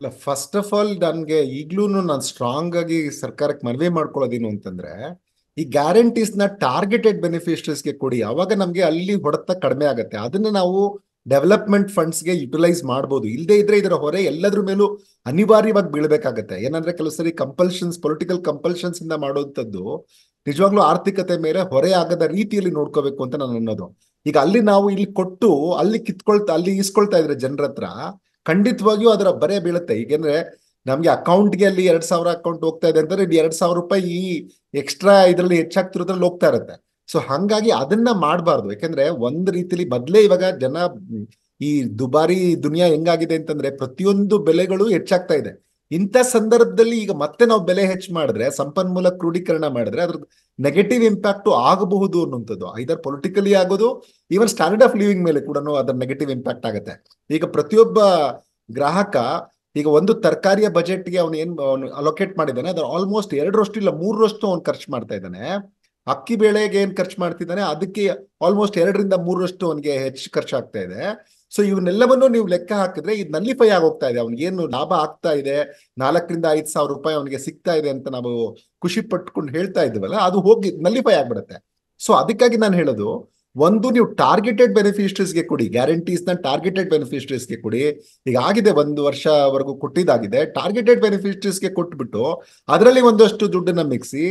Speaker 5: ಇಲ್ಲ ಫಸ್ಟ್ ಆಫ್ ಆಲ್ ನನಗೆ ಈಗಲೂ ನಾನು ಸ್ಟ್ರಾಂಗ್ ಆಗಿ ಸರ್ಕಾರಕ್ಕೆ ಮನವಿ ಮಾಡ್ಕೊಳ್ಳೋದೇನು ಅಂತಂದ್ರೆ ಈ ಗ್ಯಾರಂಟೀಸ್ನ ಟಾರ್ಗೆಟೆಡ್ ಬೆನಿಫಿಷರೀಸ್ಗೆ ಕೊಡಿ ಅವಾಗ ನಮಗೆ ಅಲ್ಲಿ ಹೊಡೆತ ಕಡಿಮೆ ಆಗುತ್ತೆ ಅದನ್ನ ನಾವು ಡೆವಲಪ್ಮೆಂಟ್ ಫಂಡ್ಸ್ಗೆ ಯುಟಿಲೈಸ್ ಮಾಡ್ಬೋದು ಇಲ್ಲದೆ ಇದ್ರೆ ಇದರ ಹೊರೆ ಎಲ್ಲದ್ರ ಮೇಲೂ ಅನಿವಾರ್ಯವಾಗಿ ಬೀಳಬೇಕಾಗತ್ತೆ ಏನಂದ್ರೆ ಕೆಲವು ಸರಿ ಕಂಪಲ್ಷನ್ಸ್ ಪೊಲಿಟಿಕಲ್ ಕಂಪಲ್ಷನ್ಸ್ ಇಂದ ಮಾಡುವಂಥದ್ದು ನಿಜವಾಗ್ಲೂ ಆರ್ಥಿಕತೆ ಮೇಲೆ ಹೊರೆ ಆಗದ ರೀತಿಯಲ್ಲಿ ನೋಡ್ಕೋಬೇಕು ಅಂತ ನಾನು ಅನ್ನೋದು ಈಗ ಅಲ್ಲಿ ನಾವು ಇಲ್ಲಿ ಕೊಟ್ಟು ಅಲ್ಲಿ ಕಿತ್ಕೊಳ್ತಾ ಅಲ್ಲಿ ಇಸ್ಕೊಳ್ತಾ ಇದ್ರೆ ಜನರ ಹತ್ರ ಖಂಡಿತವಾಗಿಯೂ ಅದರ ಬರೆ ಬೀಳುತ್ತೆ ಈಗಂದ್ರೆ ನಮ್ಗೆ ಅಕೌಂಟ್ಗೆ ಅಲ್ಲಿ ಎರಡ್ ಸಾವಿರ ಅಕೌಂಟ್ ಹೋಗ್ತಾ ಇದೆ ಅಂದ್ರೆ ಎರಡ್ ಸಾವಿರ ರೂಪಾಯಿ ಈ ಎಕ್ಸ್ಟ್ರಾ ಇದ್ರಲ್ಲಿ ಹೆಚ್ಚಾಗ್ತಿರೋದ್ರಲ್ಲಿ ಹೋಗ್ತಾ ಇರುತ್ತೆ ಸೊ ಹಂಗಾಗಿ ಅದನ್ನ ಮಾಡಬಾರ್ದು ಯಾಕಂದ್ರೆ ಒಂದ್ ರೀತಿಲಿ ಮೊದ್ಲೇ ಇವಾಗ ಜನ ಈ ದುಬಾರಿ ದುನಿಯಾ ಹೆಂಗಾಗಿದೆ ಅಂತಂದ್ರೆ ಪ್ರತಿಯೊಂದು ಬೆಲೆಗಳು ಹೆಚ್ಚಾಗ್ತಾ ಇದೆ ಇಂಥ ಸಂದರ್ಭದಲ್ಲಿ ಈಗ ಮತ್ತೆ ನಾವು ಬೆಲೆ ಹೆಚ್ಚು ಮಾಡಿದ್ರೆ ಸಂಪನ್ಮೂಲ ಕ್ರೋಢೀಕರಣ ಮಾಡಿದ್ರೆ ಅದ್ರ ನೆಗೆಟಿವ್ ಇಂಪ್ಯಾಕ್ಟ್ ಆಗಬಹುದು ಅನ್ನುವಂಥದ್ದು ಐದರ್ ಪೊಲಿಟಿಕಲಿ ಆಗೋದು ಈವನ್ ಸ್ಟ್ಯಾಂಡರ್ಡ್ ಆಫ್ ಲಿವಿಂಗ್ ಮೇಲೆ ಕೂಡ ಅದರ ನೆಗೆಟಿವ್ ಇಂಪ್ಯಾಕ್ಟ್ ಆಗುತ್ತೆ ಈಗ ಪ್ರತಿಯೊಬ್ಬ ಗ್ರಾಹಕ ಈಗ ಒಂದು ತರಕಾರಿಯ ಬಜೆಟ್ಗೆ ಅವನು ಏನು ಅವನು ಅಲೋಕೇಟ್ ಮಾಡಿದ್ದಾನೆ ಅದರ ಆಲ್ಮೋಸ್ಟ್ ಎರಡರಷ್ಟು ಇಲ್ಲ ಮೂರರಷ್ಟು ಅವನು ಖರ್ಚು ಮಾಡ್ತಾ ಇದ್ದಾನೆ ಅಕ್ಕಿ ಬೆಳೆಗೆ ಏನು ಖರ್ಚು ಮಾಡ್ತಿದ್ದಾನೆ ಅದಕ್ಕೆ ಆಲ್ಮೋಸ್ಟ್ ಎರಡರಿಂದ ಮೂರರಷ್ಟು ಅವನಿಗೆ ಹೆಚ್ಚು ಖರ್ಚು ಆಗ್ತಾ ಇದೆ ಸೊ ಇವನ್ನೆಲ್ಲವನ್ನೂ ನೀವು ಲೆಕ್ಕ ಹಾಕಿದ್ರೆ ಇದು ನಲ್ಲಿಫೈ ಆಗೋಗ್ತಾ ಇದೆ ಅವ್ನಿಗೆ ಏನು ಲಾಭ ಆಗ್ತಾ ಇದೆ ನಾಲ್ಕರಿಂದ ಐದು ಸಾವಿರ ರೂಪಾಯಿ ಅವನಿಗೆ ಸಿಗ್ತಾ ಇದೆ ಅಂತ ನಾವು ಖುಷಿ ಪಟ್ಕೊಂಡು ಹೇಳ್ತಾ ಇದ್ದೀವಲ್ಲ ಅದು ಹೋಗಿ ನಲ್ಲಿಫೈ ಆಗ್ಬಿಡುತ್ತೆ ಸೊ ಅದಕ್ಕಾಗಿ ನಾನು ಹೇಳೋದು ಒಂದು ನೀವು ಟಾರ್ಗೆಟೆಡ್ ಬೆನಿಫಿಷರೀಸ್ಗೆ ಕೊಡಿ ಗ್ಯಾರಂಟೀಸ್ನ ಟಾರ್ಗೆಟೆಡ್ ಬೆನಿಫಿಷರೀಸ್ಗೆ ಕೊಡಿ ಈಗ ಆಗಿದೆ ಒಂದು ವರ್ಷವರೆಗೂ ಕೊಟ್ಟಿದ್ದಾಗಿದೆ ಟಾರ್ಗೆಟೆಡ್ ಬೆನಿಫಿಷರೀಸ್ಗೆ ಕೊಟ್ಬಿಟ್ಟು ಅದರಲ್ಲಿ ಒಂದಷ್ಟು ದುಡ್ಡನ್ನ ಮಿಕ್ಸಿ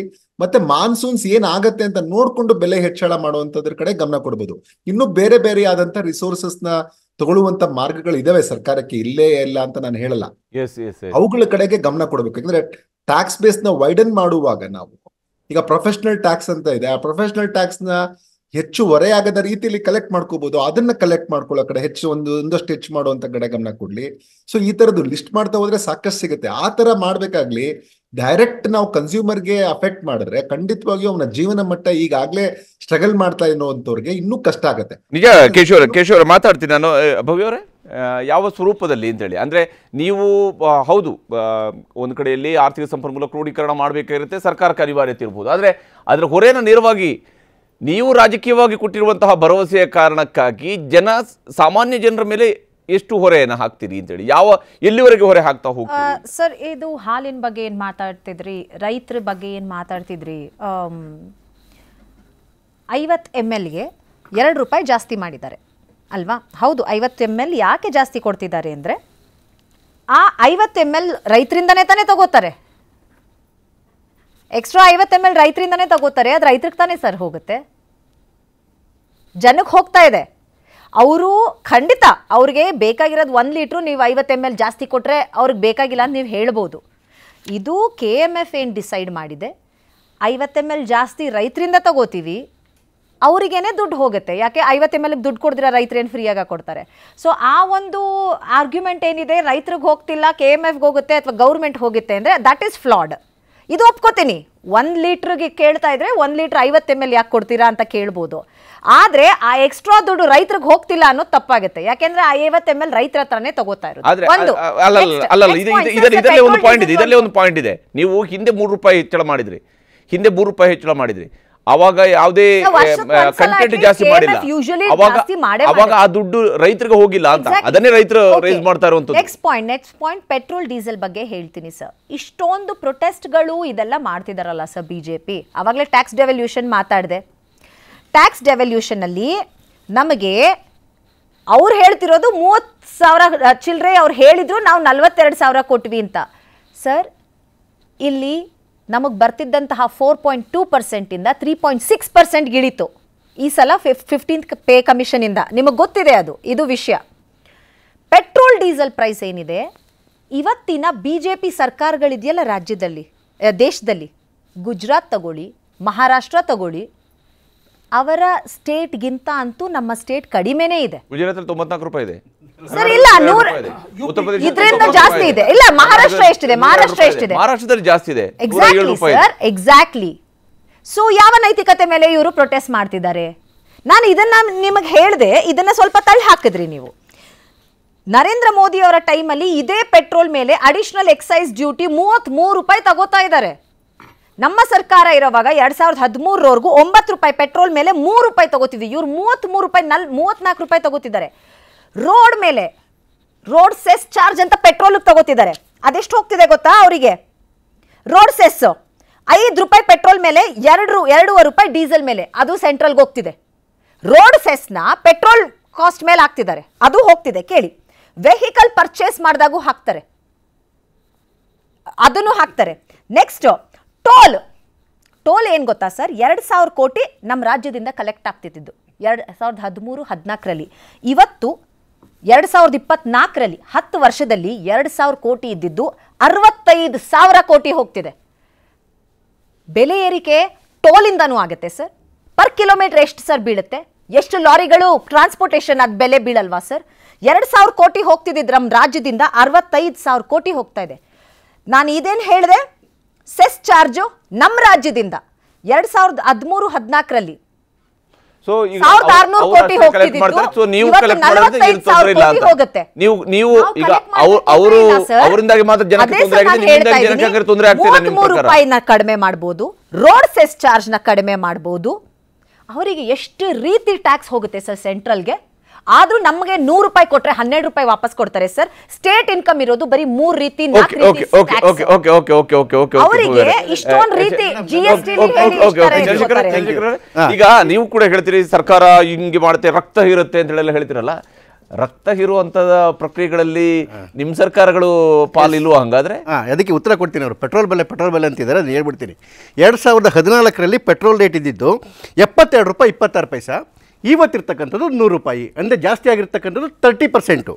Speaker 5: ಮತ್ತೆ ಮಾನ್ಸೂನ್ಸ್ ಏನಾಗತ್ತೆ ಅಂತ ನೋಡಿಕೊಂಡು ಬೆಲೆ ಹೆಚ್ಚಳ ಮಾಡುವಂಥದ್ರ ಕಡೆ ಗಮನ ಕೊಡ್ಬೋದು ಇನ್ನು ಬೇರೆ ಬೇರೆ ಆದಂತ ರಿಸೋರ್ಸಸ್ ನ ತಗೊಳ್ಳುವಂತ ಮಾರ್ಗಗಳು ಇದಾವೆ ಸರ್ಕಾರಕ್ಕೆ ಇಲ್ಲೇ ಇಲ್ಲ ಅಂತ ನಾನು ಹೇಳಲ್ಲ ಅವುಗಳ ಕಡೆಗೆ ಗಮನ ಕೊಡಬೇಕು ಯಾಕಂದ್ರೆ ಟ್ಯಾಕ್ಸ್ ಬೇಸ್ ನ ವೈಡನ್ ಮಾಡುವಾಗ ನಾವು ಈಗ ಪ್ರೊಫೆಷನಲ್ ಟ್ಯಾಕ್ಸ್ ಅಂತ ಇದೆ ಆ ಪ್ರೊಫೆಷನಲ್ ಟ್ಯಾಕ್ಸ್ ನ ಹೆಚ್ಚು ಹೊರೆಯಾಗದ ರೀತಿಯಲ್ಲಿ ಕಲೆಕ್ಟ್ ಮಾಡ್ಕೋಬಹುದು ಅದನ್ನ ಕಲೆಕ್ಟ್ ಮಾಡ್ಕೊಳ್ಳೋ ಕಡೆ ಹೆಚ್ಚು ಒಂದು ಒಂದಷ್ಟು ಹೆಚ್ಚು ಮಾಡುವಂತ ಕಡೆ ಗಮನ ಕೊಡ್ಲಿ ಸೊ ಈ ತರದ್ದು ಲಿಸ್ಟ್ ಮಾಡ್ತಾ ಹೋದ್ರೆ ಸಾಕಷ್ಟು ಸಿಗುತ್ತೆ ಆ ತರ ಮಾಡ್ಬೇಕಾಗ್ಲಿ ಡೈರೆಕ್ಟ್ ನಾವು ಕನ್ಸ್ಯೂಮರ್ಗೆ ಅಫೆಕ್ಟ್ ಮಾಡಿದ್ರೆ ಖಂಡಿತವಾಗಿಯೂ ಅವನ ಜೀವನ ಮಟ್ಟ ಈಗಾಗಲೇ ಸ್ಟ್ರಗಲ್ ಮಾಡ್ತಾ ಅನ್ನೋಂಥವ್ರಿಗೆ ಇನ್ನೂ ಕಷ್ಟ ಆಗುತ್ತೆ
Speaker 1: ನಿಜ ಕೇಶವರ ಕೇಶವರ ಮಾತಾಡ್ತೀನಿ ನಾನು ಭವ್ಯವರೇ ಯಾವ ಸ್ವರೂಪದಲ್ಲಿ ಅಂತೇಳಿ ಅಂದರೆ ನೀವು ಹೌದು ಒಂದು ಕಡೆಯಲ್ಲಿ ಆರ್ಥಿಕ ಸಂಪನ್ಮೂಲ ಕ್ರೋಢೀಕರಣ ಮಾಡಬೇಕಾಗಿರುತ್ತೆ ಸರ್ಕಾರ ಅನಿವಾರ್ಯತೆ ಇರ್ಬೋದು ಆದರೆ ಅದರ ಹೊರೆಯನ್ನು ನೇರವಾಗಿ ನೀವು ರಾಜಕೀಯವಾಗಿ ಕೊಟ್ಟಿರುವಂತಹ ಭರವಸೆಯ ಕಾರಣಕ್ಕಾಗಿ ಜನ ಸಾಮಾನ್ಯ ಜನರ ಮೇಲೆ ಎಷ್ಟು ಹೊರೆಯನ್ನು ಹಾಕ್ತೀರಿ ಅಂತ ಹೇಳಿ ಯಾವ ಎಲ್ಲಿವರೆಗೆ ಹೊರೆ ಹಾಕ್ತಾ ಹೋಗ್ತೀರಿ
Speaker 6: ಸರ್ ಇದು ಹಾಲಿನ ಬಗ್ಗೆ ಏನ್ ಮಾತಾಡ್ತಿದ್ರಿ ರೈತರ ಬಗ್ಗೆ ಏನ್ ಮಾತಾಡ್ತಿದ್ರಿ ಐವತ್ ಎಮ್ ಗೆ ಎರಡು ರೂಪಾಯಿ ಜಾಸ್ತಿ ಮಾಡಿದ್ದಾರೆ ಅಲ್ವಾ ಹೌದು ಐವತ್ತು ಎಂ ಎಲ್ ಯಾಕೆ ಜಾಸ್ತಿ ಕೊಡ್ತಿದ್ದಾರೆ ಅಂದ್ರೆ ಆ ಐವತ್ತು ಎಂ ಎಲ್ ರೈತರಿಂದನೇ ತಾನೇ ತಗೋತಾರೆ ಎಕ್ಸ್ಟ್ರಾ ಐವತ್ ಎಮ್ ಎಲ್ ರೈತರಿಂದನೇ ತಗೋತಾರೆ ಅದು ರೈತರಿಗೆ ತಾನೇ ಸರ್ ಹೋಗುತ್ತೆ ಜನಕ್ಕೆ ಹೋಗ್ತಾ ಇದೆ ಅವರು ಖಂಡಿತ ಅವ್ರಿಗೆ ಬೇಕಾಗಿರೋದು ಒಂದು ಲೀಟ್ರು ನೀವು ಐವತ್ತು ಎಮ್ ಎಲ್ ಜಾಸ್ತಿ ಕೊಟ್ಟರೆ ಅವ್ರಿಗೆ ಬೇಕಾಗಿಲ್ಲ ಅಂತ ನೀವು ಹೇಳ್ಬೋದು ಇದು ಕೆ ಎಮ್ ಎಫ್ ಏನು ಡಿಸೈಡ್ ಮಾಡಿದೆ ಐವತ್ತು ಎಮ್ ಎಲ್ ಜಾಸ್ತಿ ರೈತರಿಂದ ತಗೋತೀವಿ ಅವರಿಗೇನೆ ದುಡ್ಡು ಹೋಗುತ್ತೆ ಯಾಕೆ ಐವತ್ತು ಎಮ್ ಎಲ್ಗೆ ದುಡ್ಡು ಕೊಡ್ದಿರ ಏನು ಫ್ರೀಯಾಗಿ ಕೊಡ್ತಾರೆ ಸೊ ಆ ಒಂದು ಆರ್ಗ್ಯುಮೆಂಟ್ ಏನಿದೆ ರೈತರಿಗೆ ಹೋಗ್ತಿಲ್ಲ ಕೆ ಎಮ್ ಎಫ್ಗೆ ಹೋಗುತ್ತೆ ಅಥವಾ ಗೌರ್ಮೆಂಟ್ ಹೋಗುತ್ತೆ ಅಂದರೆ ದಟ್ ಈಸ್ ಫ್ಲಾಡ್ ಇದು ಒಪ್ಕೋತೀನಿ ಒಂದು ಲೀಟ್ರಿಗೆ ಕೇಳ್ತಾ ಇದ್ರೆ ಒಂದ್ ಲೀಟರ್ ಐವತ್ತು ಎಮ್ ಎಲ್ ಯಾಕೆ ಕೊಡ್ತೀರಾ ಅಂತ ಕೇಳ್ಬೋದು ಆದ್ರೆ ಆ ಎಕ್ಸ್ಟ್ರಾ ದುಡ್ಡು ರೈತರಿಗೆ ಹೋಗ್ತಿಲ್ಲ ಅನ್ನೋದು ತಪ್ಪಾಗುತ್ತೆ ಯಾಕೆಂದ್ರೆ ಆ ಐವತ್ತು ಎಮ್ ಎಲ್ ರೈತರ ಹತ್ರನೇ ತಗೋತಾ ಇರೋದು
Speaker 1: ಒಂದು ಪಾಯಿಂಟ್ ಇದೆ ನೀವು ಹಿಂದೆ ಮೂರು ರೂಪಾಯಿ ಹೆಚ್ಚಳ ಮಾಡಿದ್ರಿ ಹಿಂದೆ ಮೂರು ರೂಪಾಯಿ ಹೆಚ್ಚಳ ಮಾಡಿದ್ರಿ ಅವಾಗ ಯಾವುದೇ ಕಂಟೆಂಟ್ ಜಾಸ್ತಿ ಮಾಡಿಲ್ಲ ಅವಾಗ ಆ ದುಡ್ಡು ರೈತರಿಗೆ ಹೋಗಿಲ್ಲ ಅಂತ ಅದನ್ನೇ ರೈತರು ರೈಸ್ ಮಾಡ್ತಾ next
Speaker 6: point next point petrol diesel ಬಗ್ಗೆ ಹೇಳ್ತೀನಿ ಸರ್ ಇಷ್ಟೊಂದು ಪ್ರೊಟೆಸ್ಟ್ಗಳು ಇದೆಲ್ಲ ಮಾಡ್ತಿದಾರಲ್ಲ ಸರ್ ಬಿಜೆಪಿ ಅವಾಗಲೇ ಟ್ಯಾಕ್ಸ್ ಡೆವಲ್ಯೂಷನ್ ಮಾತಾಡಿದೆ ಟ್ಯಾಕ್ಸ್ ಡೆವಲ್ಯೂಷನ್ ಅಲ್ಲಿ ನಮಗೆ ಅವ್ರು ಹೇಳ್ತಿರೋದು ಮೂವತ್ತು ಸಾವಿರ ಚಿಲ್ಲರೆ ಅವ್ರು ಹೇಳಿದ್ರು ನಾವು ನಲ್ವತ್ತೆರಡು ಸಾವಿರ ಕೊಟ್ವಿ ಅಂತ ಸರ್ ಇಲ್ಲಿ ನಮಗೆ ಬರ್ತಿದ್ದಂತಹ ಫೋರ್ ಪಾಯಿಂಟ್ ಟೂ ಪರ್ಸೆಂಟಿಂದ ತ್ರೀ ಪಾಯಿಂಟ್ ಸಿಕ್ಸ್ ಪರ್ಸೆಂಟ್ ಇಳಿತು ಈ ಸಲ ಫಿಫ್ ಫಿಫ್ಟೀನ್ತ್ ಪೇ ಕಮಿಷನಿಂದ ನಿಮಗೆ ಗೊತ್ತಿದೆ ಅದು ಇದು ವಿಷಯ ಪೆಟ್ರೋಲ್ ಡೀಸೆಲ್ ಪ್ರೈಸ್ ಏನಿದೆ ಇವತ್ತಿನ ಬಿ ಜೆ ಪಿ ಸರ್ಕಾರಗಳಿದೆಯಲ್ಲ ರಾಜ್ಯದಲ್ಲಿ ದೇಶದಲ್ಲಿ ಗುಜರಾತ್ ತಗೊಳ್ಳಿ ಮಹಾರಾಷ್ಟ್ರ ತಗೊಳ್ಳಿ ಅವರ ಸ್ಟೇಟ್ಗಿಂತ ಅಂತೂ ನಮ್ಮ ಸ್ಟೇಟ್ ಕಡಿಮೆನೇ ಇದೆ
Speaker 1: ಗುಜರಾತಲ್ಲಿ ತೊಂಬತ್ನಾಲ್ಕು ರೂಪಾಯಿ ಇದೆ ಸರ್ ಇಲ್ಲ ನೂರ ಇದರಿಂದ ಜಾಸ್ತಿ ಇದೆ ಇಲ್ಲ ಮಹಾರಾಷ್ಟ್ರ ಎಷ್ಟಿದೆ ಮಹಾರಾಷ್ಟ್ರ ಎಷ್ಟಿದೆ ಮಹಾರಾಷ್ಟ್ರದಲ್ಲಿ ಜಾಸ್ತಿ ಇದೆ ಎಕ್ಸಾಕ್ಟ್ಲಿ ಸರ್
Speaker 6: ಎಕ್ಸಾಕ್ಟ್ಲಿ ಸೊ ಯಾವ ನೈತಿಕತೆ ಮೇಲೆ ಇವರು ಪ್ರೊಟೆಸ್ಟ್ ಮಾಡ್ತಿದ್ದಾರೆ ನಾನು ಇದನ್ನ ನಿಮಗೆ ಹೇಳಿದೆ ಇದನ್ನ ಸ್ವಲ್ಪ ತಳ್ಳಿ ಹಾಕಿದ್ರಿ ನೀವು ನರೇಂದ್ರ ಮೋದಿ ಅವರ ಟೈಮಲ್ಲಿ ಇದೇ ಪೆಟ್ರೋಲ್ ಮೇಲೆ ಅಡಿಷನಲ್ ಎಕ್ಸೈಸ್ ಡ್ಯೂಟಿ ಮೂವತ್ತ್ ಮೂರು ರೂಪಾಯಿ ತಗೋತಾ ಇದ್ದಾರೆ ನಮ್ಮ ಸರ್ಕಾರ ಇರೋವಾಗ ಎರಡ್ ಸಾವಿರದ ಹದಿಮೂರರವರೆಗೂ ಒಂಬತ್ತು ರೂಪಾಯಿ ಪೆಟ್ರೋಲ್ ಮೇಲೆ ಮೂರು ರೂಪಾಯಿ ತಗೋತಿದ್ವಿ ಇವ್ರು ಮೂವತ್ತ್ ಮೂರು ರೂಪಾಯಿ ನಲ್ ಮೂವತ್ನಾಲ್ಕು ರೂಪಾಯಿ ತಗೋತಿದ್ದಾರೆ ರೋಡ್ ಮೇಲೆ ರೋಡ್ ಸೆಸ್ ಚಾರ್ಜ್ ಅಂತ ಪೆಟ್ರೋಲ್ ತಗೋತಿದ್ದಾರೆ ಅದೆಷ್ಟು ಹೋಗ್ತಿದೆ ಗೊತ್ತಾ ಅವರಿಗೆ ರೋಡ್ ಸೆಸ್ ಐದು ರೂಪಾಯಿ ಪೆಟ್ರೋಲ್ ಮೇಲೆ ಎರಡು ಎರಡೂವರೆ ರೂಪಾಯಿ ಡೀಸೆಲ್ ಮೇಲೆ ಅದು ಸೆಂಟ್ರಲ್ಗೆ ಹೋಗ್ತಿದೆ ರೋಡ್ ಸೆಸ್ನ ಪೆಟ್ರೋಲ್ ಕಾಸ್ಟ್ ಮೇಲೆ ಹಾಕ್ತಿದ್ದಾರೆ ಅದು ಹೋಗ್ತಿದೆ ಕೇಳಿ ವೆಹಿಕಲ್ ಪರ್ಚೇಸ್ ಮಾಡಿದಾಗೂ ಹಾಕ್ತಾರೆ ಅದನ್ನು ಹಾಕ್ತಾರೆ ನೆಕ್ಸ್ಟ್ ಟೋಲ್ ಟೋಲ್ ಏನು ಗೊತ್ತಾ ಸರ್ ಎರಡು ಸಾವಿರ ಕೋಟಿ ನಮ್ಮ ರಾಜ್ಯದಿಂದ ಕಲೆಕ್ಟ್ ಆಗ್ತಿದ್ದು ಎರಡು ಸಾವಿರದ ಹದಿಮೂರು ಹದಿನಾಲ್ಕರಲ್ಲಿ ಇವತ್ತು ಎರಡು ಸಾವಿರದ ಇಪ್ಪತ್ನಾಲ್ಕರಲ್ಲಿ ಹತ್ತು ವರ್ಷದಲ್ಲಿ ಎರಡು ಸಾವಿರ ಕೋಟಿ ಇದ್ದಿದ್ದು ಅರವತ್ತೈದು ಸಾವಿರ ಕೋಟಿ ಹೋಗ್ತಿದೆ ಬೆಲೆ ಏರಿಕೆ ಟೋಲಿಂದನೂ ಆಗುತ್ತೆ ಸರ್ ಪರ್ ಕಿಲೋಮೀಟರ್ ಎಷ್ಟು ಸರ್ ಬೀಳುತ್ತೆ ಎಷ್ಟು ಲಾರಿಗಳು ಟ್ರಾನ್ಸ್ಪೋರ್ಟೇಷನ್ ಅದು ಬೆಲೆ ಬೀಳಲ್ವಾ ಸರ್ ಎರಡು ಸಾವಿರ ಕೋಟಿ ಹೋಗ್ತಿದ್ದಿದ್ದು ನಮ್ಮ ರಾಜ್ಯದಿಂದ ಅರವತ್ತೈದು ಸಾವಿರ ಕೋಟಿ ಹೋಗ್ತಾ ಇದೆ ನಾನು ಇದೇನು ಹೇಳಿದೆ ಸೆಸ್ ಚಾರ್ಜು ನಮ್ಮ ರಾಜ್ಯದಿಂದ ಎರಡು ಸಾವಿರದ ಹದಿಮೂರು ಹದಿನಾಲ್ಕರಲ್ಲಿ ಸೊ
Speaker 1: ನೀವು ನೀವು ಅವರು ಮಾತ್ರ
Speaker 6: ಕಡಿಮೆ ಮಾಡಬಹುದು ರೋಡ್ ಸೆಸ್ ಚಾರ್ಜ್ ನ ಕಡಿಮೆ ಮಾಡಬಹುದು ಅವರಿಗೆ ಎಷ್ಟು ರೀತಿ ಟ್ಯಾಕ್ಸ್ ಹೋಗುತ್ತೆ ಸರ್ ಸೆಂಟ್ರಲ್ಗೆ ಆದ್ರೂ ನಮಗೆ ನೂರು ರೂಪಾಯಿ ಕೊಟ್ರೆ ಹನ್ನೆರಡು ರೂಪಾಯಿ ವಾಪಸ್ ಕೊಡ್ತಾರೆ ಸರ್ ಸ್ಟೇಟ್ ಇನ್ಕಮ್ ಇರೋದು ಬರೀ ಮೂರ್ ರೀತಿ
Speaker 1: ಈಗ ನೀವು ಕೂಡ ಹೇಳ್ತೀರಿ ಸರ್ಕಾರ ಹಿಂಗೆ ಮಾಡುತ್ತೆ ರಕ್ತ ಇರುತ್ತೆ ಅಂತ ಹೇಳಿ ಹೇಳ್ತೀರಲ್ಲ ರಕ್ತ ಹೀರುವಂತ ಪ್ರಕ್ರಿಯೆಗಳಲ್ಲಿ ನಿಮ್ ಸರ್ಕಾರಗಳು ಇಲ್ವ ಹಂಗಾದ್ರೆ ಅದಕ್ಕೆ ಉತ್ತರ ಕೊಡ್ತೀನಿ ಅವರು ಪೆಟ್ರೋಲ್ ಬೆಲೆ ಪೆಟ್ರೋಲ್ ಬೆಲೆ ಅಂತಿದ್ದಾರೆ ಅದನ್ನ ಹೇಳ್ಬಿಡ್ತೀನಿ
Speaker 4: ಎರಡ್ ಸಾವಿರದ ಹದಿನಾಲ್ಕರಲ್ಲಿ ಪೆಟ್ರೋಲ್ ರೇಟ್ ಇದ್ದಿದ್ದು ಎಪ್ಪತ್ತೆರಡು ರೂಪಾಯಿ ಇಪ್ಪತ್ತಾರು ಪೈಸಾ ಇವತ್ತಿರ್ತಕ್ಕಂಥದ್ದು ನೂರು ರೂಪಾಯಿ ಅಂದರೆ ಜಾಸ್ತಿ ಆಗಿರ್ತಕ್ಕಂಥದ್ದು ತರ್ಟಿ ಪರ್ಸೆಂಟು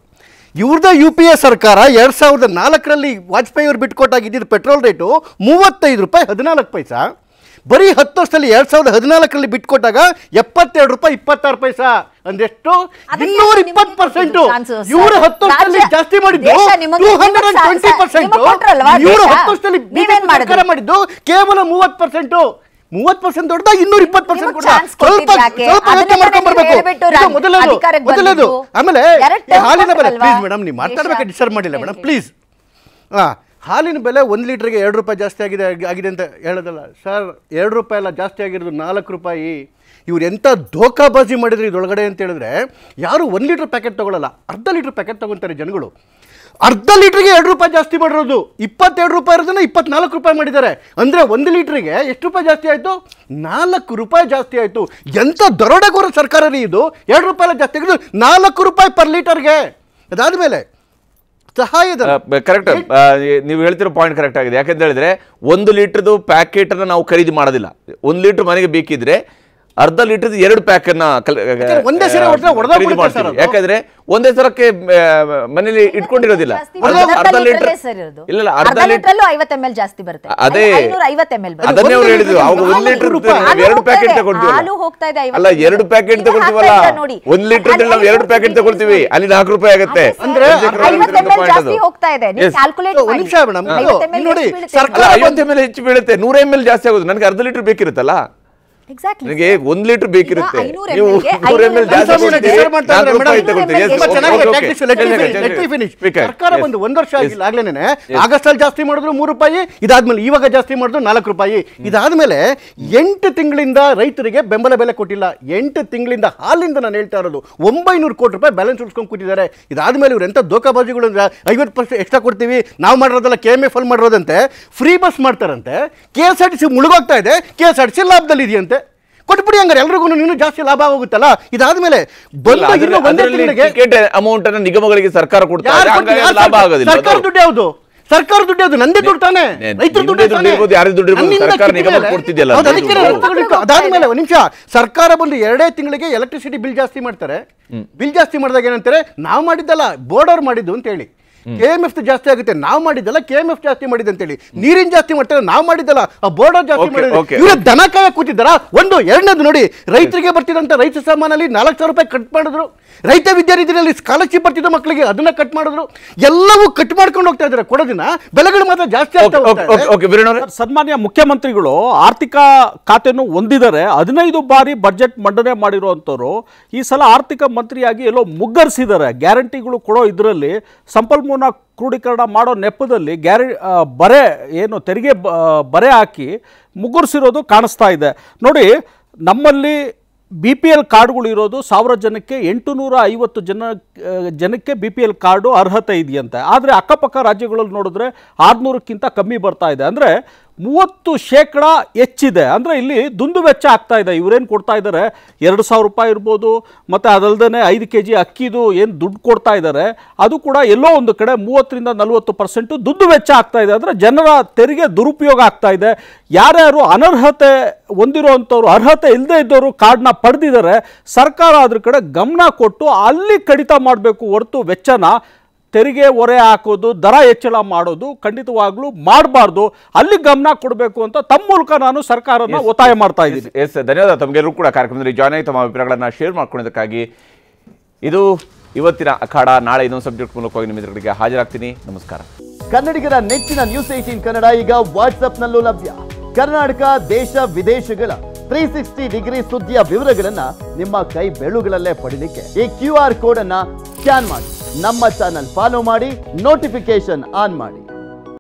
Speaker 4: ಇವ್ರದ್ದೇ ಯು ಪಿ ಎ ಸರ್ಕಾರ ಎರಡು ಸಾವಿರದ ನಾಲ್ಕರಲ್ಲಿ ವಾಜಪೇಯಿ ಅವರು ಬಿಟ್ಕೊಟ್ಟಾಗಿದ್ದಿದ್ದು ಪೆಟ್ರೋಲ್ ರೇಟು ಮೂವತ್ತೈದು ರೂಪಾಯಿ ಹದಿನಾಲ್ಕು ಪೈಸ ಬರೀ ಹತ್ತು ವರ್ಷದಲ್ಲಿ ಎರಡು ಸಾವಿರದ ಹದಿನಾಲ್ಕರಲ್ಲಿ ಬಿಟ್ಕೊಟ್ಟಾಗ ಎಪ್ಪತ್ತೆರಡು ರೂಪಾಯಿ ಇಪ್ಪತ್ತಾರು ಪೈಸಾ ಅಂದೆಷ್ಟು ಇನ್ನೂರ ಇಪ್ಪತ್ತು ಪರ್ಸೆಂಟು ಇವರು ಹತ್ತು ವರ್ಷದಲ್ಲಿ ಜಾಸ್ತಿ ಮಾಡಿದ್ದು two hundred and twenty percent ಇವರು ಹತ್ತು ವರ್ಷದಲ್ಲಿ ಮಾಡಿದ್ದು ಕೇವಲ ಮೂವತ್ತು ಪರ್ಸೆಂಟು ಮೂವತ್ ಪರ್ಸೆಂಟ್ ದೊಡ್ಡ ಇನ್ನೂರ ಇಪ್ಪತ್ ಪರ್ಸೆಂಟ್ ಆಮೇಲೆ ಹಾಲಿನ ಬೆಲೆ ಪ್ಲೀಸ್ ಮೇಡಮ್ ನೀವು ಮಾತಾಡ್ಬೇಕು ಡಿಸ್ಟರ್ಬ್ ಮಾಡಿಲ್ಲ ಮೇಡಮ್ ಪ್ಲೀಸ್ ಹಾ ಹಾಲಿನ ಬೆಲೆ ಒಂದು ಲೀಟ್ರಿಗೆ ಎರಡು ರೂಪಾಯಿ ಜಾಸ್ತಿ ಆಗಿದೆ ಆಗಿದೆ ಅಂತ ಹೇಳೋದಲ್ಲ ಸರ್ ಎರಡು ರೂಪಾಯಿ ಎಲ್ಲ ಜಾಸ್ತಿ ಆಗಿರೋದು ನಾಲ್ಕು ರೂಪಾಯಿ ಇವ್ರು ಎಂತ ಧೋಕಾಬಾಜಿ ಮಾಡಿದ್ರು ಇದೊಳಗಡೆ ಅಂತ ಹೇಳಿದ್ರೆ ಯಾರು ಒಂದು ಲೀಟರ್ ಪ್ಯಾಕೆಟ್ ತಗೊಳ್ಳಲ್ಲ ಅರ್ಧ ಲೀಟರ್ ಪ್ಯಾಕೆಟ್ ತಗೊಂತಾರೆ ಜನಗಳು ಅರ್ಧ ಲೀಟ್ರಿಗೆ ಎರಡು ರೂಪಾಯಿ ಜಾಸ್ತಿ ಮಾಡಿರೋದು ಇಪ್ಪತ್ತೆರಡು ರೂಪಾಯಿ ಇರೋದನ್ನ ಇಪ್ಪತ್ನಾಲ್ಕು ರೂಪಾಯಿ ಮಾಡಿದ್ದಾರೆ ಅಂದರೆ ಒಂದು ಲೀಟ್ರಿಗೆ ಎಷ್ಟು ರೂಪಾಯಿ ಜಾಸ್ತಿ ಆಯಿತು ನಾಲ್ಕು ರೂಪಾಯಿ ಜಾಸ್ತಿ ಆಯಿತು ಎಂಥ ದರೋಡೆಗೋರ ಸರ್ಕಾರ ರೀ ಇದು ಎರಡು ರೂಪಾಯಿ ಜಾಸ್ತಿ ಆಗಿದ್ದು ನಾಲ್ಕು ರೂಪಾಯಿ ಪರ್ ಲೀಟರ್ಗೆ ಅದಾದ ಸಹಾಯದ
Speaker 1: ಕರೆಕ್ಟ್ ನೀವು ಹೇಳ್ತಿರೋ ಪಾಯಿಂಟ್ ಕರೆಕ್ಟ್ ಆಗಿದೆ ಯಾಕೆಂತ ಹೇಳಿದ್ರೆ ಒಂದು ಲೀಟ್ರದು ಪ್ಯಾಕೆಟ್ ನಾವು ಖರೀದಿ ಮಾಡೋದಿಲ್ಲ ಒಂದು ಲೀಟರ್ ಮನೆಗೆ ಬೇಕಿದ್ರೆ ಅರ್ಧ ಲೀಟರ್ ಎರಡು ಪ್ಯಾಕ್ ಒಂದೇ ಯಾಕಂದ್ರೆ ಒಂದೇ ಸರಕ್ಕೆ ಮನೇಲಿ ಇಟ್ಕೊಂಡಿರೋದಿಲ್ಲ ಅರ್ಧ ಲೀಟರ್ ಇಲ್ಲ ಅರ್ಧ ಲೀಟರ್
Speaker 6: ಜಾಸ್ತಿ ಬರುತ್ತೆ ಅದೇ ಅದನ್ನೇ ಅವ್ರು ಹೇಳಿದ್ರು ಅವಾಗ ಒಂದ್ ಲೀಟರ್ ಎರಡು ಪ್ಯಾಕೆಟ್ ತಗೊಳ್ತೀವಿ ಅಲ್ಲ ಎರಡು ಪ್ಯಾಕೆಟ್ ತಗೊಳ್ತೀವಲ್ಲ
Speaker 1: ಒಂದ್ ಲೀಟರ್ ನಾವು ಎರಡು ಪ್ಯಾಕೆಟ್ ತಗೊಳ್ತೀವಿ ಅಲ್ಲಿ ನಾಲ್ಕು ರೂಪಾಯಿ ಆಗುತ್ತೆ
Speaker 6: ನೋಡಿ ಸರ್ಕಾರ ಐವತ್ತು
Speaker 1: ಎಂ ಎಲ್ ಹೆಚ್ಚು ಬೀಳುತ್ತೆ ನೂರ ಎಂ ಎಲ್ ಜಾಸ್ತಿ ಆಗೋದು ನನಗೆ ಅರ್ಧ ಲೀಟರ್ ಬೇಕಿರುತ್ತಲ್ಲ ನಿಮಗೆ ಒಂದ್ ಲೀಟರ್ ಬೇಕಿರುತ್ತೆ ಸರ್ಕಾರ
Speaker 4: ಬಂದು ಒಂದ್ ವರ್ಷ ಆಗಿಲ್ಲ ಆಗ್ಲೇನೆ ಆಗಸ್ಟ್ ಅಲ್ಲಿ ಜಾಸ್ತಿ ಮಾಡಿದ್ರು ಮೂರು ರೂಪಾಯಿ ಇದಾದ್ಮೇಲೆ ಇವಾಗ ಜಾಸ್ತಿ ಮಾಡಿದ್ರು ನಾಲ್ಕು ರೂಪಾಯಿ ಇದಾದ್ಮೇಲೆ ಎಂಟು ತಿಂಗಳಿಂದ ರೈತರಿಗೆ ಬೆಂಬಲ ಬೆಲೆ ಕೊಟ್ಟಿಲ್ಲ ಎಂಟು ತಿಂಗಳಿಂದ ಹಾಲಿಂದ ನಾನು ಹೇಳ್ತಾ ಇರೋದು ಒಂಬೈನೂರು ಕೋಟಿ ರೂಪಾಯಿ ಬ್ಯಾಲೆನ್ಸ್ ಉಳಿಸ್ಕೊಂಡು ಕೂತಿದ್ದಾರೆ ಇದಾದ್ಮೇಲೆ ಇವ್ರು ಎಂತ ಅಂದ್ರೆ ಐವತ್ತು ಪರ್ಸೆಂಟ್ ಎಕ್ಸ್ಟ್ರಾ ಕೊಡ್ತೀವಿ ನಾವು ಮಾಡಿರೋದಲ್ಲ ಕೆ ಎಮ್ ಎಫ್ ಅಲ್ಲಿ ಮಾಡಿರೋದಂತೆ ಫ್ರೀ ಬಸ್ ಮಾಡ್ತಾರಂತೆ K S R T C ಮುಳುಗೋಗ್ತಾ ಇದೆ K S R T C ಲಾಭದಲ್ಲಿ ಇದೆಯಂತೆ ಕೊಟ್ಬಿಡಿ ಹಂಗಾರೆ ಎಲ್ರಿಗೂ ನೀನು ಜಾಸ್ತಿ ಲಾಭ ಆಗುತ್ತಲ್ಲ ಇದಾದ್ಮೇಲೆ ಮೇಲೆ ತಿಂಗಳಿಗೆ ಅಮೌಂಟ್ ಅನ್ನು ನಿಗಮಗಳಿಗೆ ಸರ್ಕಾರ ಕೊಡ್ತಾ ಸರ್ಕಾರ ದುಡ್ಡು ಯಾವುದು ಸರ್ಕಾರ ದುಡ್ಡು ಅದು ನಂದೇ ದುಡ್ಡು ತಾನೆ ರೈತರ ಅದಾದ್ಮೇಲೆ ನಿಮಿಷ ಸರ್ಕಾರ ಬಂದು ಎರಡೇ ತಿಂಗಳಿಗೆ ಎಲೆಕ್ಟ್ರಿಸಿಟಿ ಬಿಲ್ ಜಾಸ್ತಿ ಮಾಡ್ತಾರೆ ಬಿಲ್ ಜಾಸ್ತಿ ಮಾಡಿದಾಗ ಏನಂತಾರೆ ನಾವು ಮಾಡಿದ್ದಲ್ಲ ಬೋರ್ಡ್ ಅವ್ರು ಮಾಡಿದ್ದು ಅಂತ ಹೇಳಿ ಕೆ ಎಂ ಎಫ್ ಜಾಸ್ತಿ ಆಗುತ್ತೆ ನಾವು ಮಾಡಿದ್ದಲ್ಲ ಕೆ ಎಂ ಎಫ್ ಜಾಸ್ತಿ ಮಾಡಿದೆ ಅಂತೇಳಿ ನೀರಿನ ಜಾಸ್ತಿ ಮಾಡ್ತಾರೆ ನಾವು ಮಾಡಿದ್ದಲ್ಲ ಆ ಬೋರ್ಡರ್ ಜಾಸ್ತಿ ಮಾಡಿದ್ರೆ ಇವರು ದನ ಕಾಯ ಕೂತಿದ್ದಾರ ಒಂದು ಎರಡನೇದು ನೋಡಿ ರೈತರಿಗೆ ಬರ್ತಿದಂತ ರೈತ ಸಾಮಾನಲ್ಲಿ ನಾಲ್ಕು ಸಾವಿರ ರೂಪಾಯಿ ಕಟ್ ಮಾಡಿದ್ರು ರೈತ ವಿದ್ಯಾರ್ಥಿನಲ್ಲಿ ಸ್ಕಾಲರ್ಶಿಪ್ ಬರ್ತಿದ್ದ ಮಕ್ಕಳಿಗೆ ಅದನ್ನ ಕಟ್ ಮಾಡಿದ್ರು ಎಲ್ಲವೂ
Speaker 3: ಕಟ್ ಮಾಡ್ಕೊಂಡು ಹೋಗ್ತಾ ಇದ್ದಾರೆ ಕೊಡೋದಿನ ಬೆಲೆಗಳು ಮಾತ್ರ ಜಾಸ್ತಿ ಆಗ್ತಾವೆ ಸನ್ಮಾನ್ಯ ಮುಖ್ಯಮಂತ್ರಿಗಳು ಆರ್ಥಿಕ ಖಾತೆಯನ್ನು ಹೊಂದಿದ್ದಾರೆ ಹದಿನೈದು ಬಾರಿ ಬಜೆಟ್ ಮಂಡನೆ ಮಾಡಿರುವಂಥವ್ರು ಈ ಸಲ ಆರ್ಥಿಕ ಮಂತ್ರಿಯಾಗಿ ಎಲ್ಲೋ ಮುಗ್ಗರಿಸಿದ್ದಾರೆ ಗ್ಯಾರಂಟಿಗಳು ಕೊಡೋ ಇದರಲ್ಲಿ ಸಂಪಲ್ ಸಂಪನ್ಮೂಲ ಕ್ರೋಢೀಕರಣ ಮಾಡೋ ನೆಪದಲ್ಲಿ ಗ್ಯಾರ ಬರೆ ಏನು ತೆರಿಗೆ ಬರೆ ಹಾಕಿ ಮುಗುರ್ಸಿರೋದು ಕಾಣಿಸ್ತಾ ಇದೆ ನೋಡಿ ನಮ್ಮಲ್ಲಿ ಬಿ ಪಿ ಎಲ್ ಕಾರ್ಡ್ಗಳು ಇರೋದು ಸಾವಿರ ಜನಕ್ಕೆ ನೂರ ಐವತ್ತು ಜನ ಜನಕ್ಕೆ ಬಿ ಪಿ ಎಲ್ ಕಾರ್ಡು ಅರ್ಹತೆ ಇದೆಯಂತೆ ಆದರೆ ಅಕ್ಕಪಕ್ಕ ರಾಜ್ಯಗಳಲ್ಲಿ ನೋಡಿದ್ರೆ ಆರುನೂರಕ್ಕಿಂತ ಕಮ್ಮಿ ಬರ್ತಾ ಇದೆ ಅಂದರೆ ಮೂವತ್ತು ಶೇಕಡ ಹೆಚ್ಚಿದೆ ಅಂದರೆ ಇಲ್ಲಿ ದುಂದು ವೆಚ್ಚ ಆಗ್ತಾ ಇದೆ ಇವರೇನು ಕೊಡ್ತಾ ಇದ್ದಾರೆ ಎರಡು ಸಾವಿರ ರೂಪಾಯಿ ಇರ್ಬೋದು ಮತ್ತು ಅದಲ್ಲದೇ ಐದು ಕೆ ಜಿ ಅಕ್ಕಿದು ಏನು ದುಡ್ಡು ಕೊಡ್ತಾ ಇದ್ದಾರೆ ಅದು ಕೂಡ ಎಲ್ಲೋ ಒಂದು ಕಡೆ ಮೂವತ್ತರಿಂದ ನಲವತ್ತು ಪರ್ಸೆಂಟು ದುಡ್ಡು ವೆಚ್ಚ ಆಗ್ತಾ ಇದೆ ಅಂದರೆ ಜನರ ತೆರಿಗೆ ದುರುಪಯೋಗ ಆಗ್ತಾ ಇದೆ ಯಾರ್ಯಾರು ಅನರ್ಹತೆ ಹೊಂದಿರುವಂಥವ್ರು ಅರ್ಹತೆ ಇಲ್ಲದೆ ಇದ್ದವರು ಕಾರ್ಡ್ನ ಪಡೆದಿದ್ದಾರೆ ಸರ್ಕಾರ ಅದ್ರ ಕಡೆ ಗಮನ ಕೊಟ್ಟು ಅಲ್ಲಿ ಕಡಿತ ಮಾಡಬೇಕು ಹೊರತು ವೆಚ್ಚನ ತೆರಿಗೆ ಹೊರೆ ಹಾಕೋದು ದರ ಹೆಚ್ಚಳ ಮಾಡೋದು ಖಂಡಿತವಾಗ್ಲೂ ಮಾಡಬಾರ್ದು ಅಲ್ಲಿ ಗಮನ ಕೊಡಬೇಕು ಅಂತ ತಮ್ಮ ಮೂಲಕ ನಾನು ಸರ್ಕಾರನ ಒತ್ತಾಯ ಮಾಡ್ತಾ ಇದ್ದೀನಿ
Speaker 1: ಎಸ್ ಧನ್ಯವಾದ ತಮಗೆಲ್ಲರೂ ಕೂಡ ಕಾರ್ಯಕ್ರಮದಲ್ಲಿ ಜಾಯ್ನ್ ಆಗಿ ತಮ್ಮ ಅಭಿಪ್ರಾಯಗಳನ್ನು ಶೇರ್ ಮಾಡ್ಕೊಳ್ಳೋದಕ್ಕಾಗಿ ಇದು ಇವತ್ತಿನ ಅಖಾಡ ನಾಳೆ ಇನ್ನೊಂದು ಸಬ್ಜೆಕ್ಟ್ ಮೂಲಕವಾಗಿ ನಿಮ್ಮ ಹಾಜರಾಗ್ತೀನಿ ನಮಸ್ಕಾರ
Speaker 4: ಕನ್ನಡಿಗರ ನೆಚ್ಚಿನ ನ್ಯೂಸ್ ಏಟೀನ್ ಕನ್ನಡ ಈಗ ವಾಟ್ಸ್ಆಪ್ನಲ್ಲೂ ಲಭ್ಯ ಕರ್ನಾಟಕ ದೇಶ ವಿದೇಶಗಳ ತ್ರೀ ಸಿಕ್ಸ್ಟಿ ಡಿಗ್ರಿ ಸುದ್ದಿಯ ವಿವರಗಳನ್ನ ನಿಮ್ಮ ಕೈ ಬೆಳುಗಳಲ್ಲೇ ಪಡೀಲಿಕ್ಕೆ ಈ ಕ್ಯೂ ಆರ್ ಕೋಡ್ ಅನ್ನ ಸ್ಕ್ಯಾನ್ ಮಾಡಿ ನಮ್ಮ ಚಾನಲ್ ಫಾಲೋ ಮಾಡಿ ನೋಟಿಫಿಕೇಶನ್ ಆನ್ ಮಾಡಿ